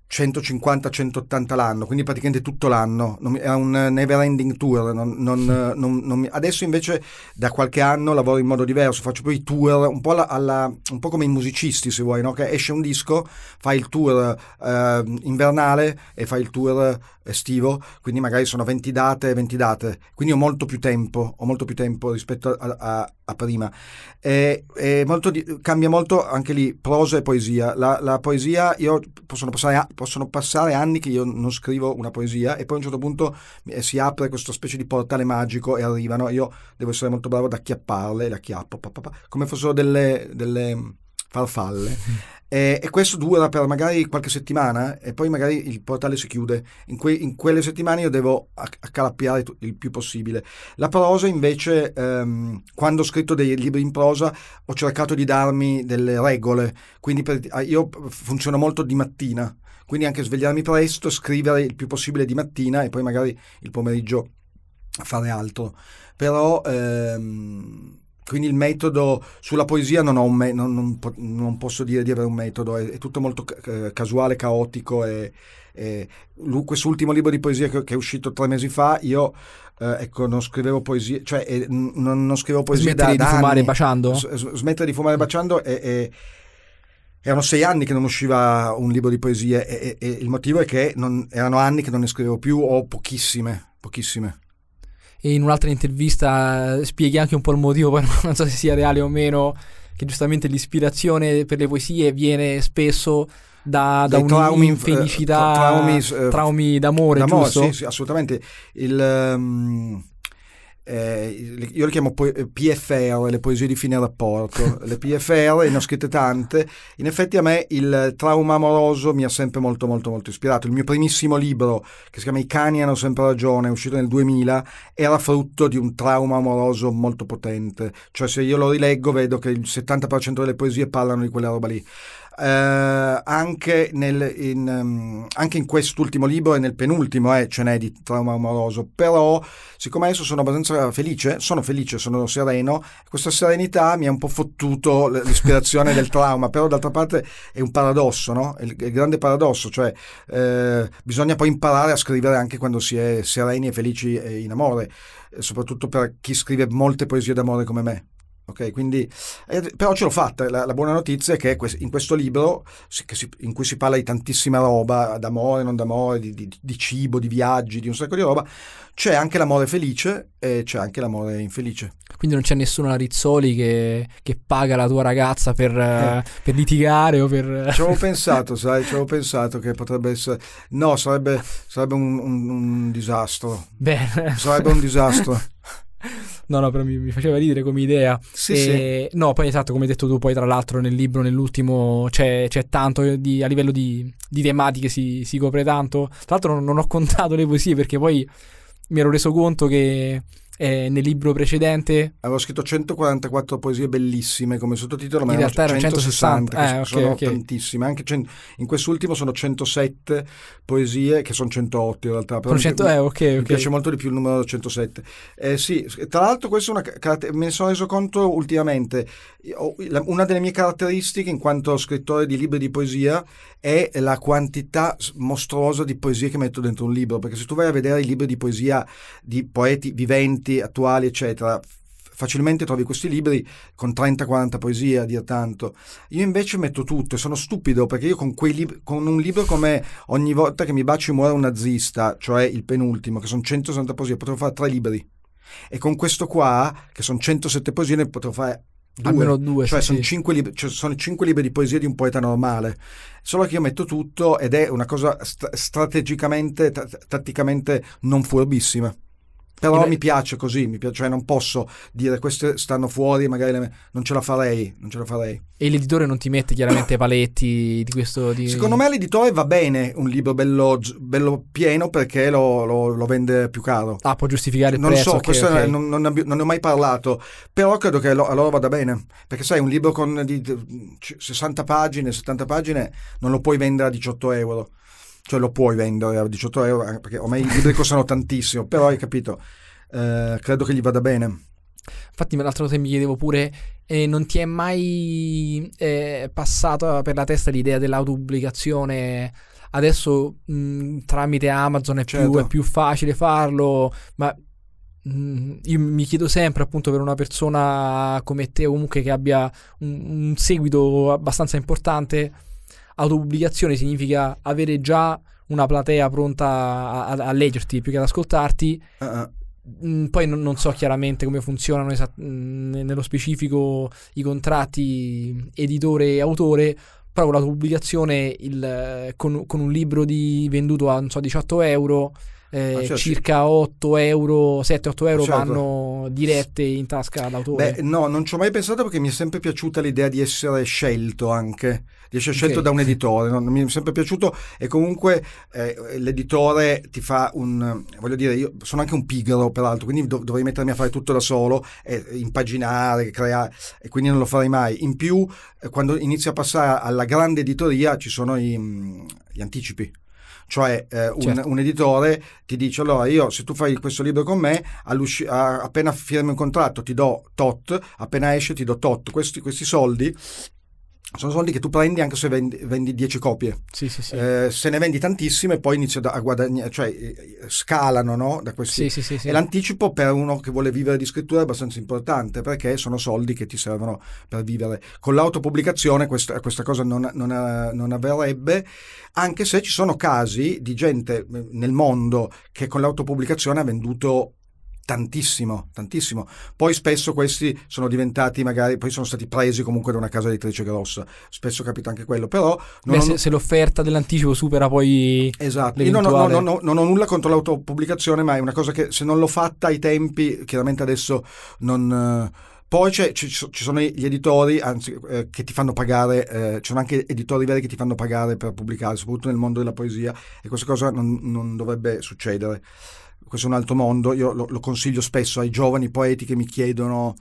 150-180 l'anno, quindi praticamente tutto l'anno, non, è un eh, never ending tour, non, non, eh, adesso invece da qualche anno lavoro in modo diverso, faccio poi i tour un po, alla, alla, un po come i musicisti se vuoi, no? che esce un disco, fai il tour eh, invernale e fai il tour estivo, quindi magari sono 20 date, 20 date, quindi ho molto più tempo, ho molto più tempo rispetto a, a, a prima. E, e molto di, cambia molto anche lì prosa e poesia, la, la poesia io possono passare a possono passare anni che io non scrivo una poesia e poi a un certo punto eh, si apre questa specie di portale magico e arrivano. Io devo essere molto bravo ad acchiapparle, le acchiappo, pa, pa, pa, come fossero delle, delle mm, farfalle. [laughs] E, e, questo dura per magari qualche settimana e poi magari il portale si chiude. In, que, in quelle settimane io devo accalappiare il più possibile. La prosa invece, ehm, quando ho scritto dei libri in prosa, ho cercato di darmi delle regole, quindi per, ah, io mhmm, funziono molto di mattina. Quindi anche svegliarmi presto, scrivere il più possibile di mattina e poi magari il pomeriggio fare altro. Però ehm, quindi il metodo sulla poesia non, me- non, non, non, posso dire di avere un metodo, è, è tutto molto ca- casuale, caotico. E, e l- quest'ultimo libro di poesia che, che, è uscito tre mesi fa, io eh, ecco, non scrivevo poesia, cioè eh, non, scrivevo poesia smettere da, di da fumare anni. baciando? S- smettere di fumare mm. baciando è, è erano sei anni che non usciva un libro di poesie e, e, e il motivo è che non, erano anni che non ne scrivevo più o pochissime, pochissime. E in un'altra intervista eh, spieghi anche un po' il motivo, [laughs] poi non so se sia reale o meno, che giustamente l'ispirazione per le poesie viene spesso da, da un'infelicità, traumi, eh, traumi, eh, traumi d'amore, d'amore giusto? Sì, sì assolutamente. Il... Um, eh, io le chiamo po- eh, PFR, le poesie di fine rapporto, le PFR, ne ho scritte tante, in effetti a me il trauma amoroso mi ha sempre molto molto molto ispirato, il mio primissimo libro che si chiama I cani hanno sempre ragione, è uscito nel 2000, era frutto di un trauma amoroso molto potente, cioè se io lo rileggo vedo che il 70% delle poesie parlano di quella roba lì eh, anche, nel, in, um, anche, in, quest'ultimo libro e nel penultimo eh, ce n'è di trauma amoroso, però siccome adesso sono abbastanza felice, sono felice, sono sereno, questa serenità mi ha un po' fottuto l'ispirazione del trauma, però d'altra parte è un paradosso, no? è il, è il grande paradosso, cioè eh, bisogna poi imparare a scrivere anche quando si è sereni e felici in amore, eh, soprattutto per chi scrive molte poesie d'amore come me. Ok, quindi, eh, però ce l'ho fatta. La, la, buona notizia è che in questo libro, si, in cui si parla di tantissima roba, d'amore, non d'amore, di, di, di, cibo, di viaggi, di un sacco di roba, c'è anche l'amore felice e c'è anche l'amore infelice. Quindi non c'è nessuno a Rizzoli che, che paga la tua ragazza per, eh. eh. per litigare o per... Ci avevo pensato, sai, ci avevo pensato che potrebbe essere... No, sarebbe, sarebbe un, un, un disastro. Bene. Sarebbe un disastro. [laughs] No, no, però mi, mi faceva ridere come idea. Sì, e, sì. No, poi esatto, come hai detto tu, poi tra l'altro nel libro, nell'ultimo, c'è, c'è tanto di, a livello di, di tematiche, si, si, copre tanto. Tra l'altro non, non ho contato le poesie perché poi mi ero reso conto che eh, nel libro precedente. Avevo scritto 144 poesie bellissime come sottotitolo, ma in realtà erano 160, 160 eh, sono okay, okay. tantissime. Anche cent- in quest'ultimo sono 107 poesie, che sono 108 in realtà. Però 100, mi, eh, okay, mi piace molto di più il numero 107. Eh, sì, tra l'altro questa è una caratteristica. me ne sono reso conto ultimamente. Una delle mie caratteristiche in quanto scrittore di libri di poesia è la quantità mostruosa di poesie che metto dentro un libro, perché se tu vai a vedere i libri di poesia di poeti viventi, recenti, attuali, eccetera. Facilmente trovi questi libri con 30-40 poesie a dir tanto. Io invece metto tutto e sono stupido perché io con, lib- con un libro come Ogni volta che mi bacio muore un nazista, cioè il penultimo, che sono 160 poesie, potrò fare tre libri. E con questo qua, che sono 107 poesie, ne potrò fare Due, almeno due cioè, sì, sono, sì. Cinque libri, cioè sono cinque libri di poesia di un poeta normale solo che io metto tutto ed è una cosa st- strategicamente t- tatticamente non furbissima però mi piace così, mi piace, cioè non posso dire queste stanno fuori, magari le, non ce la farei, non ce la farei. E l'editore non ti mette chiaramente [coughs] paletti di questo... Di... Secondo me l'editore va bene un libro bello, bello pieno perché lo, lo, lo, vende più caro. Ah, può giustificare il non prezzo. So, okay, questo okay. Non so, non, non, ne ho mai parlato, però credo che lo, a loro vada bene, perché sai, un libro con di, di, 60 pagine, 70 pagine non lo puoi vendere a 18 euro cioè lo puoi vendere a 18 euro, perché ormai i libri costano [laughs] tantissimo, però hai capito, eh, credo che gli vada bene. Infatti, l'altra cosa che mi chiedevo pure, eh, non ti è mai eh, passata per la testa l'idea dell'autopubblicazione? Adesso mh, mm, tramite Amazon è, certo. più, è, più, facile farlo, ma mh, mm, io mi chiedo sempre, appunto, per una persona come te, o comunque che abbia un, un seguito abbastanza importante autopubblicazione significa avere già una platea pronta a, a, a leggerti più che ad ascoltarti. Uh-uh. poi non, non, so chiaramente come funzionano esat- mm, nello specifico i contratti mm, editore e autore, però con l'autopubblicazione il, eh, con, con, un libro di, venduto a so, 18 euro eh, certo. circa 8 euro, 7-8 euro certo. vanno dirette in tasca all'autore. Beh, no, non ci ho mai pensato perché mi è sempre piaciuta l'idea di essere scelto anche, di essere scelto okay. da un editore, no? mi è sempre piaciuto e comunque eh, l'editore ti fa un, voglio dire, io sono anche un pigro peraltro, quindi dov- dovrei mettermi a fare tutto da solo, eh, impaginare, creare, e quindi non lo farei mai. In più, eh, quando inizio a passare alla grande editoria ci sono i, mm, gli anticipi. Cioè eh, un, certo. un, editore ti dice allora io se tu fai questo libro con me, a, appena firmi un contratto ti do tot, appena esce ti do tot. Questi, questi soldi sono soldi che tu prendi anche se vendi, vendi 10 copie. Sì, sì, sì. Eh, se ne vendi tantissime, poi inizio a guadagnare, cioè eh, eh, scalano no? da questi. Sì, sì, sì, E l'anticipo per uno che vuole vivere di scrittura è abbastanza importante perché sono soldi che ti servono per vivere. Con l'autopubblicazione questa, questa cosa non, non, non, avverrebbe, anche se ci sono casi di gente eh, nel mondo che con l'autopubblicazione ha venduto tantissimo, tantissimo. Poi spesso questi sono diventati magari, poi sono stati presi comunque da una casa editrice grossa, spesso capita anche quello, però... Beh, se, se, l'offerta dell'anticipo supera poi... Esatto, io non ho, non, ho, non ho, nulla contro l'autopubblicazione, ma è una cosa che se non l'ho fatta ai tempi, chiaramente adesso non... Eh, poi ci, sono gli editori, anzi, eh, che ti fanno pagare, eh, ci sono anche editori veri che ti fanno pagare per pubblicare, soprattutto nel mondo della poesia, e questa cosa non, non dovrebbe succedere questo è un altro mondo, io lo, lo consiglio spesso ai giovani poeti che mi chiedono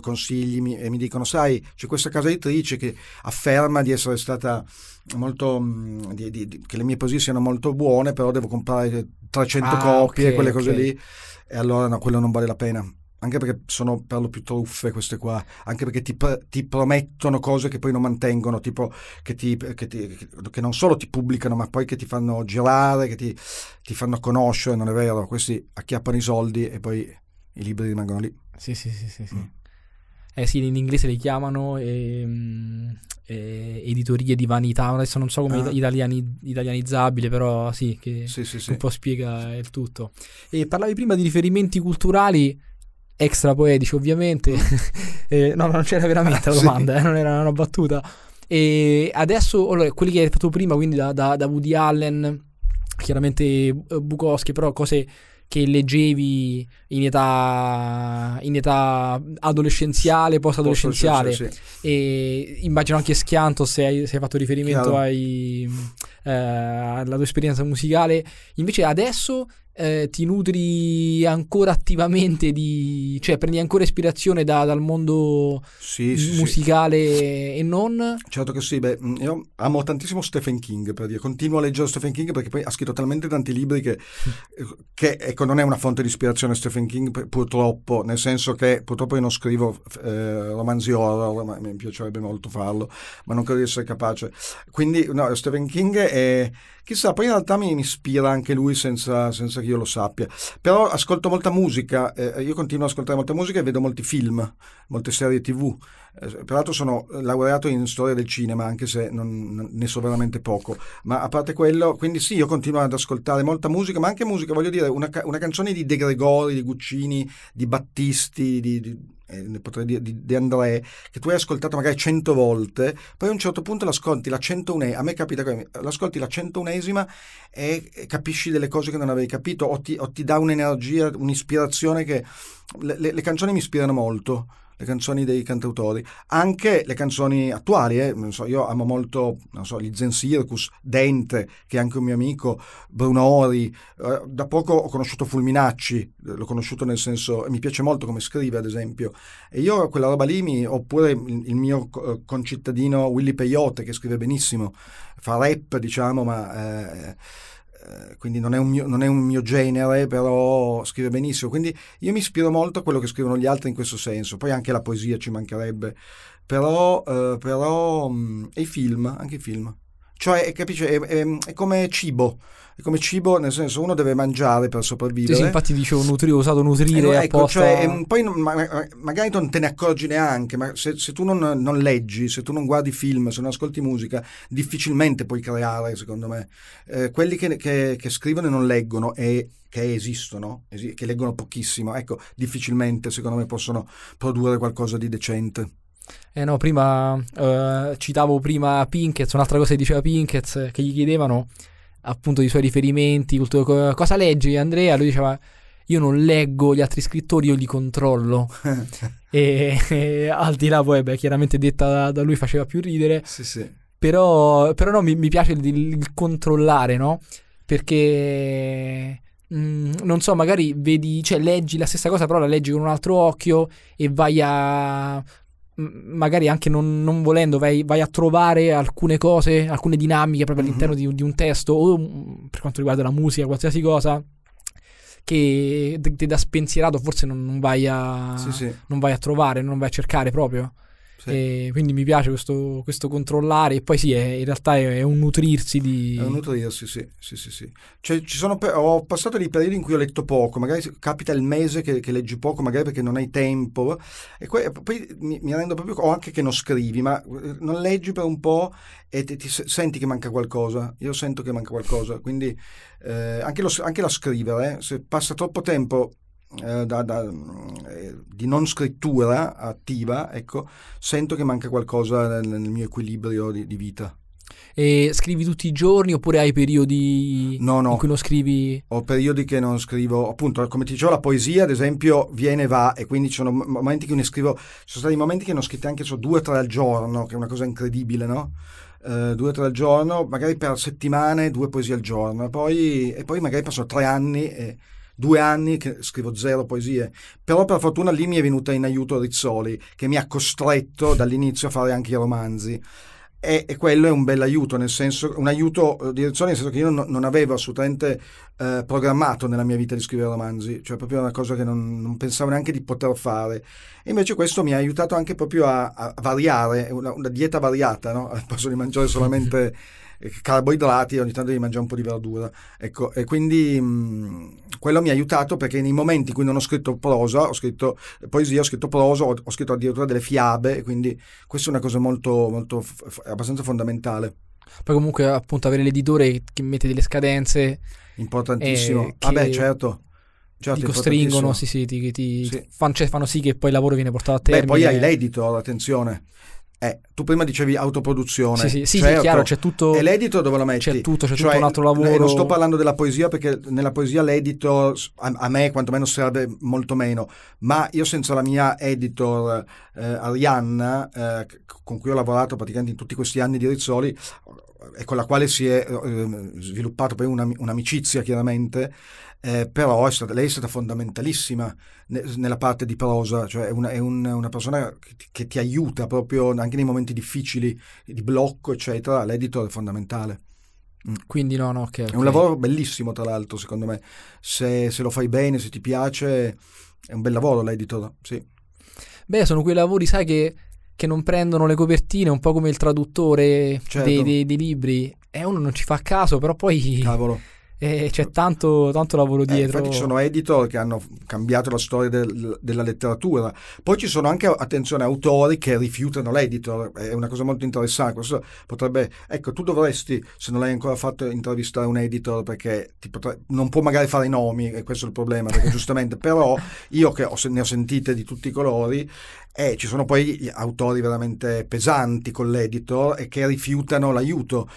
consigli e mi dicono sai c'è questa casa editrice che afferma di essere stata molto mm, di, di, che le mie poesie siano molto buone però devo comprare 300 ah, copie okay, quelle cose okay. lì e allora no quello non vale la pena anche perché sono per lo più truffe queste qua, anche perché ti, ti promettono cose che poi non mantengono, tipo che, ti, che, ti, che, non solo ti pubblicano, ma poi che ti fanno girare, che ti, fanno conoscere, non è vero, questi acchiappano i soldi e poi i libri rimangono lì. Sì, sì, sì, sì. sì. Mm. Eh sì, in inglese li chiamano eh, eh, editorie di vanità, adesso non so come ah. italiani, italianizzabile, però sì, che sì, sì, un po' spiega il tutto. E parlavi prima di riferimenti culturali, extra poetici ovviamente. [laughs] eh, no, non c'era veramente la ah, domanda, sì. eh, non era una battuta. E adesso, allora, quelli che hai fatto prima, quindi da, da, da Woody Allen, chiaramente eh, Bukowski, però cose che leggevi in età, in età adolescenziale, post-adolescenziale. sì. E immagino anche Schianto se hai, se hai fatto riferimento ai, eh, alla tua esperienza musicale. Invece adesso eh, ti nutri ancora attivamente di... cioè prendi ancora ispirazione da, dal mondo sì, sì, musicale sì. e non? Certo che sì, beh, mm, io amo tantissimo Stephen King, per dire, continuo a leggere Stephen King perché poi ha scritto talmente tanti libri che, [laughs] che ecco, non è una fonte di ispirazione Stephen King purtroppo, nel senso che purtroppo io non scrivo eh, romanzi horror, ma mi piacerebbe molto farlo, ma non credo di essere capace. Quindi no, Stephen King è... Chissà, poi in realtà mi, ispira anche lui senza, senza, che io lo sappia. Però ascolto molta musica, eh, io continuo ad ascoltare molta musica e vedo molti film, molte serie tv. Eh, peraltro sono laureato in storia del cinema, anche se non, ne so veramente poco. Ma a parte quello, quindi sì, io continuo ad ascoltare molta musica, ma anche musica, voglio dire, una, una canzone di De Gregori, di Guccini, di Battisti, di, di eh, potrei dire di, di André, che tu hai ascoltato magari 100 volte, poi a un certo punto l'ascolti la centunesima, a me capita che l'ascolti la centunesima e capisci delle cose che non avevi capito o ti, o ti dà un'energia, un'ispirazione che le, le, le canzoni mi ispirano molto le canzoni dei cantautori, anche le canzoni attuali, eh? so, io amo molto so, gli Zen Circus, Dente, che è anche un mio amico, Brunori, eh, da poco ho conosciuto Fulminacci, eh, l'ho conosciuto nel senso, mi piace molto come scrive ad esempio, e io quella roba lì, mi, oppure il, il mio concittadino Willy Peyote che scrive benissimo, fa rap diciamo, ma eh, eh, quindi non è, mio, non è, un mio, genere, però scrive benissimo. Quindi io mi ispiro molto a quello che scrivono gli altri in questo senso. Poi anche la poesia ci mancherebbe, però, eh, però mm, e i film, anche i film. Cioè, eh, capisci, è, è, è, come cibo. È come cibo, nel senso, uno deve mangiare per sopravvivere. Sì, sì infatti dicevo nutri, ho usato nutrire eh, ecco, apposta. Cioè, ehm, poi ma, magari non te ne accorgi neanche, ma se, se tu non, non, leggi, se tu non guardi film, se non ascolti musica, difficilmente puoi creare, secondo me. Eh, quelli che, che, che scrivono e non leggono e che esistono, che leggono pochissimo, ecco, difficilmente secondo me possono produrre qualcosa di decente. Eh no, prima eh, citavo prima Pinkett, un'altra cosa che diceva Pinkett, che gli chiedevano appunto i suoi riferimenti, cosa leggi Andrea, lui diceva io non leggo gli altri scrittori, io li controllo. [laughs] e, e, al di là poi, beh, chiaramente detta da, da lui faceva più ridere. Sì, sì. Però, però no, mi, mi, piace il, il controllare, no? Perché mm, non so, magari vedi, cioè leggi la stessa cosa, però la leggi con un altro occhio e vai a, magari anche non, non volendo vai, vai, a trovare alcune cose, alcune dinamiche proprio all'interno mm-hmm. di, di, un testo o mm, per quanto riguarda la musica, qualsiasi cosa che ti dà spensierato forse non, non, vai a, sì, sì. non vai a trovare, non vai a cercare proprio. Sì. quindi mi piace questo, questo, controllare e poi sì, è, in realtà è, è, un nutrirsi di... È un nutrirsi, sì, sì, sì. sì. Cioè, sono, ho passato dei periodi in cui ho letto poco, magari capita il mese che, che leggi poco, magari perché non hai tempo e poi, poi mi, mi, rendo proprio, o anche che non scrivi, ma eh, non leggi per un po' e ti, ti senti che manca qualcosa, io sento che manca qualcosa, quindi eh, anche, lo, anche la scrivere, eh, se passa troppo tempo eh, da, da, mm, eh, di non scrittura attiva, ecco, sento che manca qualcosa nel, nel mio equilibrio di, di vita. E scrivi tutti i giorni oppure hai periodi no, no. in cui non scrivi? Ho periodi che non scrivo, appunto, come ti dicevo, la poesia ad esempio viene e va e quindi ci sono momenti che ne scrivo, ci sono stati momenti che ne ho scritti anche so, due o tre al giorno, che è una cosa incredibile, no? Uh, due o tre al giorno, magari per settimane due poesie al giorno, poi, e poi magari passo tre anni e due anni che scrivo zero poesie, però per fortuna lì mi è venuta in aiuto Rizzoli, che mi ha costretto dall'inizio a fare anche i romanzi. E, e quello è un bel aiuto, nel senso, un aiuto eh, di Rizzoli, nel senso che io non, non avevo assolutamente eh, programmato nella mia vita di scrivere romanzi, cioè proprio una cosa che non, non, pensavo neanche di poter fare. E invece questo mi ha aiutato anche proprio a, a variare, una, una dieta variata, no? [laughs] Posso mangiare solamente eh, carboidrati, ogni tanto devi mangiare un po' di verdura. Ecco, e quindi mh, mm, quello mi ha aiutato perché nei momenti in cui non ho scritto prosa, ho scritto poesia, ho scritto prosa, ho, ho scritto addirittura delle fiabe, quindi questa è una cosa molto, molto f- abbastanza fondamentale. Poi comunque appunto avere l'editore che mette delle scadenze. Importantissimo. Eh, Vabbè, ah, certo. certo ti costringono, sì, sì, ti, ti sì. Fan, cioè, fanno sì che poi il lavoro viene portato a termine. Beh, poi hai l'editor, attenzione. Eh, tu prima dicevi autoproduzione. Sì, sì, sì, certo. sì cioè, chiaro, ecco, c'è tutto. E l'editor dove lo metti? C'è tutto, c'è cioè, tutto un altro lavoro. Eh, non sto parlando della poesia perché nella poesia l'editor a, a me quantomeno serve molto meno, ma io senza la mia editor eh, Arianna, eh, con cui ho lavorato praticamente in tutti questi anni di Rizzoli e con la quale si è eh, sviluppato poi un'amicizia chiaramente, eh, però è stata, lei è stata fondamentalissima ne, nella parte di prosa, cioè è una, è un, una persona che ti, che ti, aiuta proprio anche nei momenti difficili, di blocco, eccetera, l'editor è fondamentale. Mm. Quindi no, no, okay, È un lavoro bellissimo, tra l'altro, secondo me. Se, se lo fai bene, se ti piace, è un bel lavoro l'editor, sì. Beh, sono quei lavori, sai, che che non prendono le copertine, un po' come il traduttore certo. dei, dei, dei, libri. E eh, uno non ci fa caso, però poi Cavolo. E c'è tanto, tanto lavoro dietro. Eh, infatti ci sono editor che hanno cambiato la storia del, della letteratura. Poi ci sono anche, attenzione, autori che rifiutano l'editor. È una cosa molto interessante. Questo potrebbe, ecco, tu dovresti, se non l'hai ancora fatto, intervistare un editor perché potre, non può magari fare i nomi, e questo è il problema, perché [laughs] giustamente, però io che ho, ne ho sentite di tutti i colori, eh, ci sono poi autori veramente pesanti con l'editor e che rifiutano l'aiuto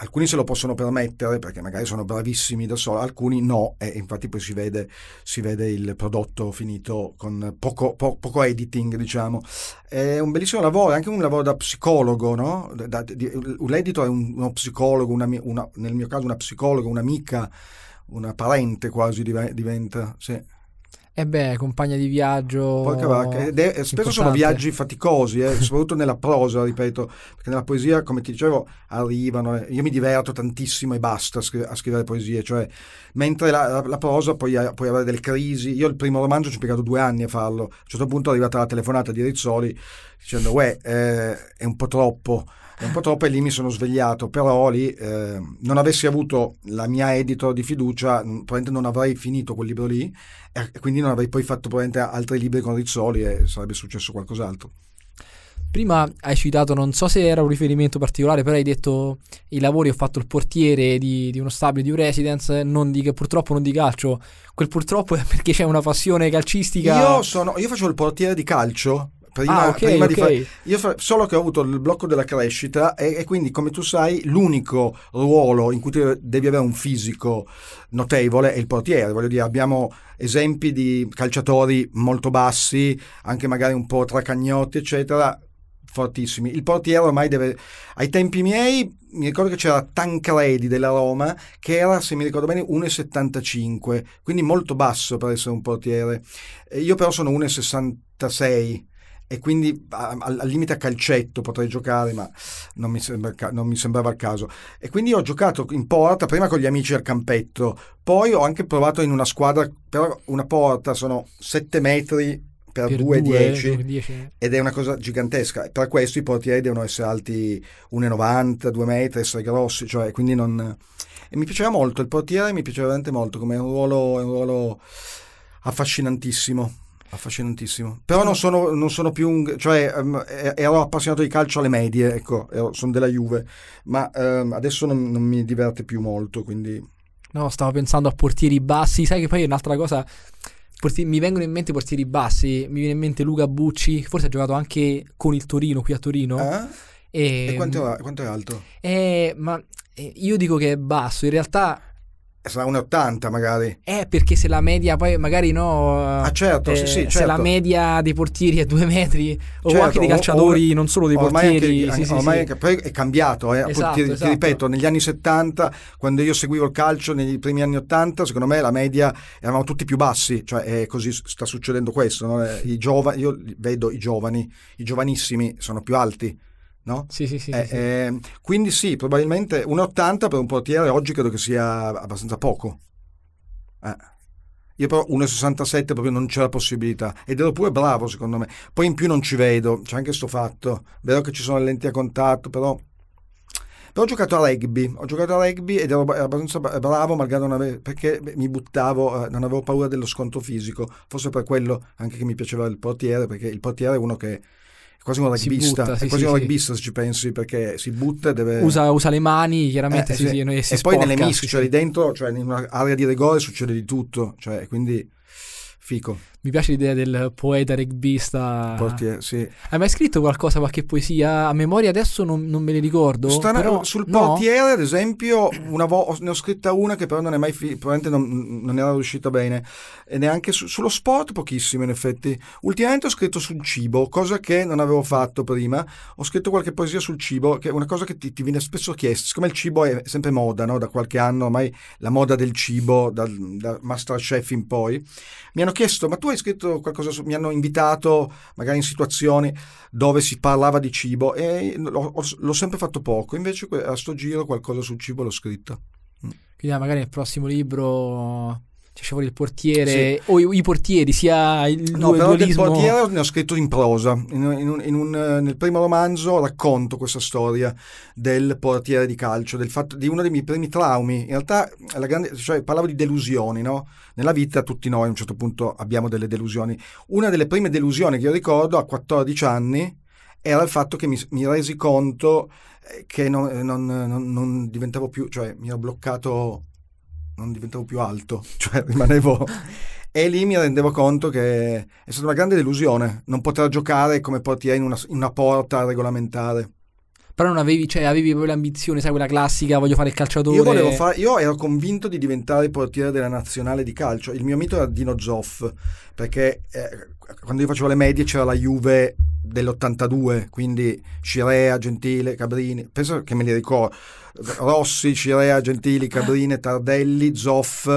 alcuni se lo possono permettere perché magari sono bravissimi da solo, alcuni no e infatti poi si vede, si vede il prodotto finito con poco, po- poco, editing diciamo. È un bellissimo lavoro, è anche un lavoro da psicologo, no? Da, di, l'editor è un, uno psicologo, una, una, nel mio caso una psicologa, un'amica, una parente quasi diventa. Sì. E eh beh, compagna di viaggio. Porca vacca. Ed eh, è, eh, spesso importante. sono viaggi faticosi, eh, soprattutto nella prosa, ripeto, perché nella poesia, come ti dicevo, arrivano. Eh, io mi diverto tantissimo e basta a, scri- a scrivere poesie, cioè, mentre la, la, la prosa puoi, puoi, avere delle crisi. Io il primo romanzo ci ho impiegato due anni a farlo. A un certo punto è arrivata la telefonata di Rizzoli dicendo, uè, eh, è un po' troppo un po' troppo e lì mi sono svegliato, però lì eh, non avessi avuto la mia editor di fiducia, mm, probabilmente non avrei finito quel libro lì e quindi non avrei poi fatto probabilmente altri libri con Rizzoli e sarebbe successo qualcos'altro. Prima hai citato, non so se era un riferimento particolare, però hai detto i lavori, ho fatto il portiere di, di uno stabile, di un residence, non di, purtroppo non di calcio. Quel purtroppo è perché c'è una passione calcistica. Io, sono, io faccio il portiere di calcio Prima, ah, okay, prima okay. Di fa- solo che ho avuto il blocco della crescita e, e, quindi, come tu sai, l'unico ruolo in cui devi avere un fisico notevole è il portiere. Voglio dire, abbiamo esempi di calciatori molto bassi, anche magari un po' tracagnotti, eccetera, fortissimi. Il portiere ormai deve... Ai tempi miei mi ricordo che c'era Tancredi della Roma che era, se mi ricordo bene, 1,75, quindi molto basso per essere un portiere. Io però sono 1,66 e quindi al, al, limite a calcetto potrei giocare, ma non mi, sembra, non mi, sembrava il caso. E quindi ho giocato in porta, prima con gli amici al campetto, poi ho anche provato in una squadra, però una porta sono 7 metri per, per 2,10 ed è una cosa gigantesca. Per questo i portieri devono essere alti 1,90, 2 metri, essere grossi, cioè quindi non... E mi piaceva molto, il portiere mi piaceva veramente molto, come un ruolo, un ruolo affascinantissimo. Affascinantissimo. Però non sono, non sono più un... cioè um, ero appassionato di calcio alle medie, ecco, ero, sono della Juve, ma um, adesso non, non mi diverte più molto, quindi... No, stavo pensando a portieri bassi, sai che poi è un'altra cosa... Porti- mi vengono in mente portieri bassi, mi viene in mente Luca Bucci, forse ha giocato anche con il Torino qui a Torino. Eh? E, e quanto, è, mm, quanto, è, alto? Eh, ma eh, io dico che è basso, in realtà sarà un 80 magari. Eh, perché se la media poi magari no... Ah eh, certo, eh, sì, sì, certo. Se la certo. media dei portieri è due metri, o certo, anche dei calciatori, o, non solo dei portieri... Anche, sì, ormai sì, ormai è cambiato, eh. esatto, ti, esatto. ti, ripeto, negli anni 70, quando io seguivo il calcio, nei primi anni 80, secondo me la media eravamo tutti più bassi, cioè è eh, così sta succedendo questo, no? Eh, I giovani, io vedo i giovani, i giovanissimi sono più alti No? Sì, sì, sì, eh, sì, Eh, quindi sì, probabilmente un 80 per un portiere oggi credo che sia abbastanza poco. Eh. Io però 1,67 proprio non c'è la possibilità ed ero pure bravo secondo me. Poi in più non ci vedo, c'è anche sto fatto. Vero che ci sono le lenti a contatto, però... Però ho giocato a rugby, ho giocato a rugby ed ero abbastanza bravo ave... perché mi buttavo, eh, non avevo paura dello sconto fisico, forse per quello anche che mi piaceva il portiere, perché il portiere è uno che quasi un rugbista, sì, è quasi sì, un rugbista sì. se ci pensi, perché si butta, deve... usa, usa le mani chiaramente eh, eh sì, sì, e, si e sporca, poi nelle mischie, cioè lì dentro, cioè in un'area di rigore succede di tutto, cioè quindi fico. Mi piace l'idea del poeta rugbista. Portier, eh, sì. Hai mai scritto qualcosa, qualche poesia? A memoria adesso non, non me le ricordo. Stana, però, sul portiere, no? ad esempio, una vo- ne ho scritta una che però non è mai fi- probabilmente non, non era riuscita bene. E neanche su- sullo sport pochissime, in effetti. Ultimamente ho scritto sul cibo, cosa che non avevo fatto prima. Ho scritto qualche poesia sul cibo, che è una cosa che ti, ti viene spesso chiesta. Siccome il cibo è sempre moda, no? da qualche anno ormai la moda del cibo, da, da Masterchef in poi, mi hanno chiesto, ma tu tu hai scritto qualcosa, su, mi hanno invitato magari in situazioni dove si parlava di cibo e l'ho, l'ho sempre fatto poco, invece a sto giro qualcosa sul cibo l'ho scritto. Mm. Quindi ah, magari nel prossimo libro c'è cioè, il portiere sì. o i, i, portieri, sia il No, però dualismo... del portiere ne ho scritto in prosa. In, in un, in un, eh, nel primo romanzo racconto questa storia del portiere di calcio, del fatto, di uno dei miei primi traumi. In realtà grande, cioè, parlavo di delusioni, no? Nella vita tutti noi a un certo punto abbiamo delle delusioni. Una delle prime delusioni che io ricordo a 14 anni era il fatto che mi, mi resi conto eh, che non, eh, non, non, non diventavo più, cioè mi ero bloccato non diventavo più alto, [laughs] cioè rimanevo... e lì mi rendevo conto che è stata una grande delusione non poter giocare come portiere in una, in una porta regolamentare. Però non avevi, cioè, avevi proprio l'ambizione, sai, quella classica, voglio fare il calciatore. Io, fare, io ero convinto di diventare portiere della nazionale di calcio. Il mio mito era Dino Zoff, perché eh, quando io facevo le medie c'era la Juve dell'82, quindi Scirea, Gentile, Cabrini, penso che me li ricordo Rossi, Cirea, Gentili, Cabrine, Tardelli, Zoff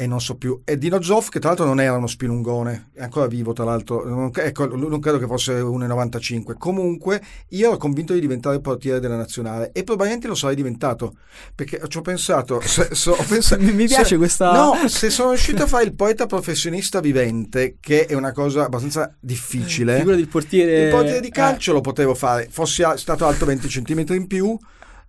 e non so più. E Dino Zoff, che tra l'altro non era uno spilungone, è ancora vivo tra l'altro, non, ecco, non credo che fosse 1,95. Comunque, io ero convinto di diventare portiere della nazionale e probabilmente lo sarei diventato, perché ci ho pensato... Se, so, ho pensato [laughs] mi, mi piace se, questa... No, se sono riuscito a fare il poeta professionista vivente, che è una cosa abbastanza difficile... Figura del portiere... Il portiere di calcio eh. lo potevo fare, fossi stato alto 20 cm in più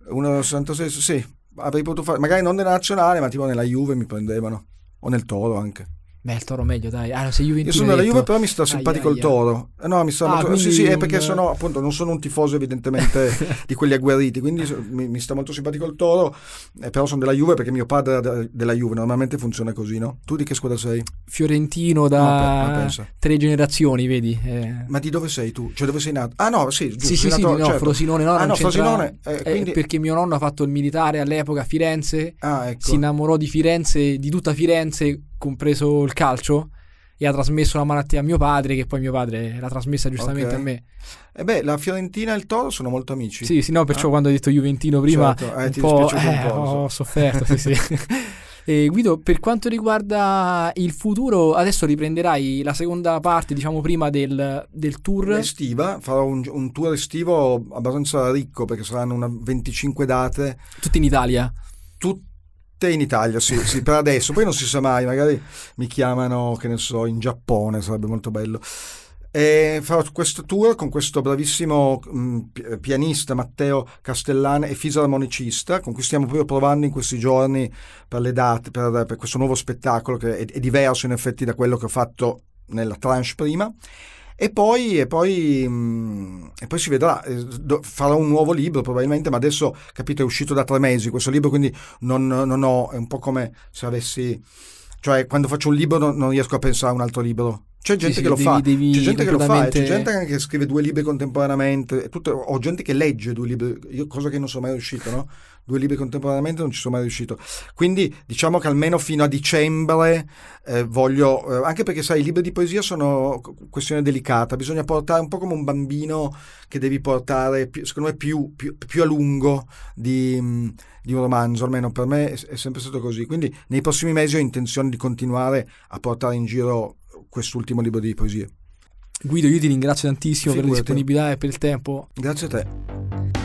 uno santo sesso, sì, avrei potuto fare, magari non nella nazionale, ma tipo nella Juve mi prendevano, o nel Toro anche. Beh, il toro meglio, dai. Ah, sei Juventus. Io sono della Juve, però mi sta simpatico aia, il toro. Eh, no, mi sta ah, molto... Sì, sì, un... è perché sono, appunto, non sono un tifoso evidentemente [laughs] di quelli agguerriti, quindi mi, mi, sta molto simpatico il toro, eh, però sono della Juve perché mio padre è della Juve, normalmente funziona così, no? Tu di che squadra sei? Fiorentino da ah, ah, no, tre generazioni, vedi. Eh. Ma di dove sei tu? Cioè dove sei nato? Ah no, sì, giusto. Sì, sì, nato, sì, no, certo. Frosinone, no, ah, no, Frosinone. Eh, eh, quindi... perché mio nonno ha fatto il militare all'epoca a Firenze, ah, ecco. si innamorò di Firenze, di tutta Firenze compreso il calcio e ha trasmesso la malattia a mio padre, che poi mio padre l'ha trasmessa giustamente okay. a me. E eh beh, la Fiorentina e il Toro sono molto amici. Sì, sì, no, perciò ah. quando hai detto Juventino prima certo. eh, un, po', eh, un po', ho sofferto, sì, sì. [laughs] E Guido, per quanto riguarda il futuro, adesso riprenderai la seconda parte, diciamo prima del, del tour. Estiva, farò un, un, tour estivo abbastanza ricco perché saranno 25 date. Tutti in Italia? in Italia, sì, sì, per adesso, poi non si sa mai, magari mi chiamano, che ne so, in Giappone, sarebbe molto bello. E farò questo tour con questo bravissimo mh, mm, pianista Matteo Castellane e fisarmonicista con cui stiamo proprio provando in questi giorni per le date, per, per questo nuovo spettacolo che è, è diverso in effetti da quello che ho fatto nella tranche prima. E poi, e poi, mm, e poi si vedrà, eh, farò un nuovo libro probabilmente, ma adesso capito è uscito da tre mesi questo libro, quindi non, non ho, è un po' come se avessi, cioè quando faccio un libro non, non riesco a pensare a un altro libro c'è gente sì, che lo devi, fa, devi c'è gente completamente... che lo fa, c'è gente che scrive due libri contemporaneamente, tutto, ho gente che legge due libri, io cosa che non sono mai riuscito, no? Due libri contemporaneamente non ci sono mai riuscito. Quindi diciamo che almeno fino a dicembre eh, voglio, eh, anche perché sai, i libri di poesia sono questione delicata, bisogna portare un po' come un bambino che devi portare, secondo me, più, più, più a lungo di, mm, di, un romanzo, almeno per me è, è sempre stato così. Quindi nei prossimi mesi ho intenzione di continuare a portare in giro quest'ultimo libro di poesie. Guido, io ti ringrazio tantissimo Figurati. per la disponibilità e per il tempo. Grazie a te.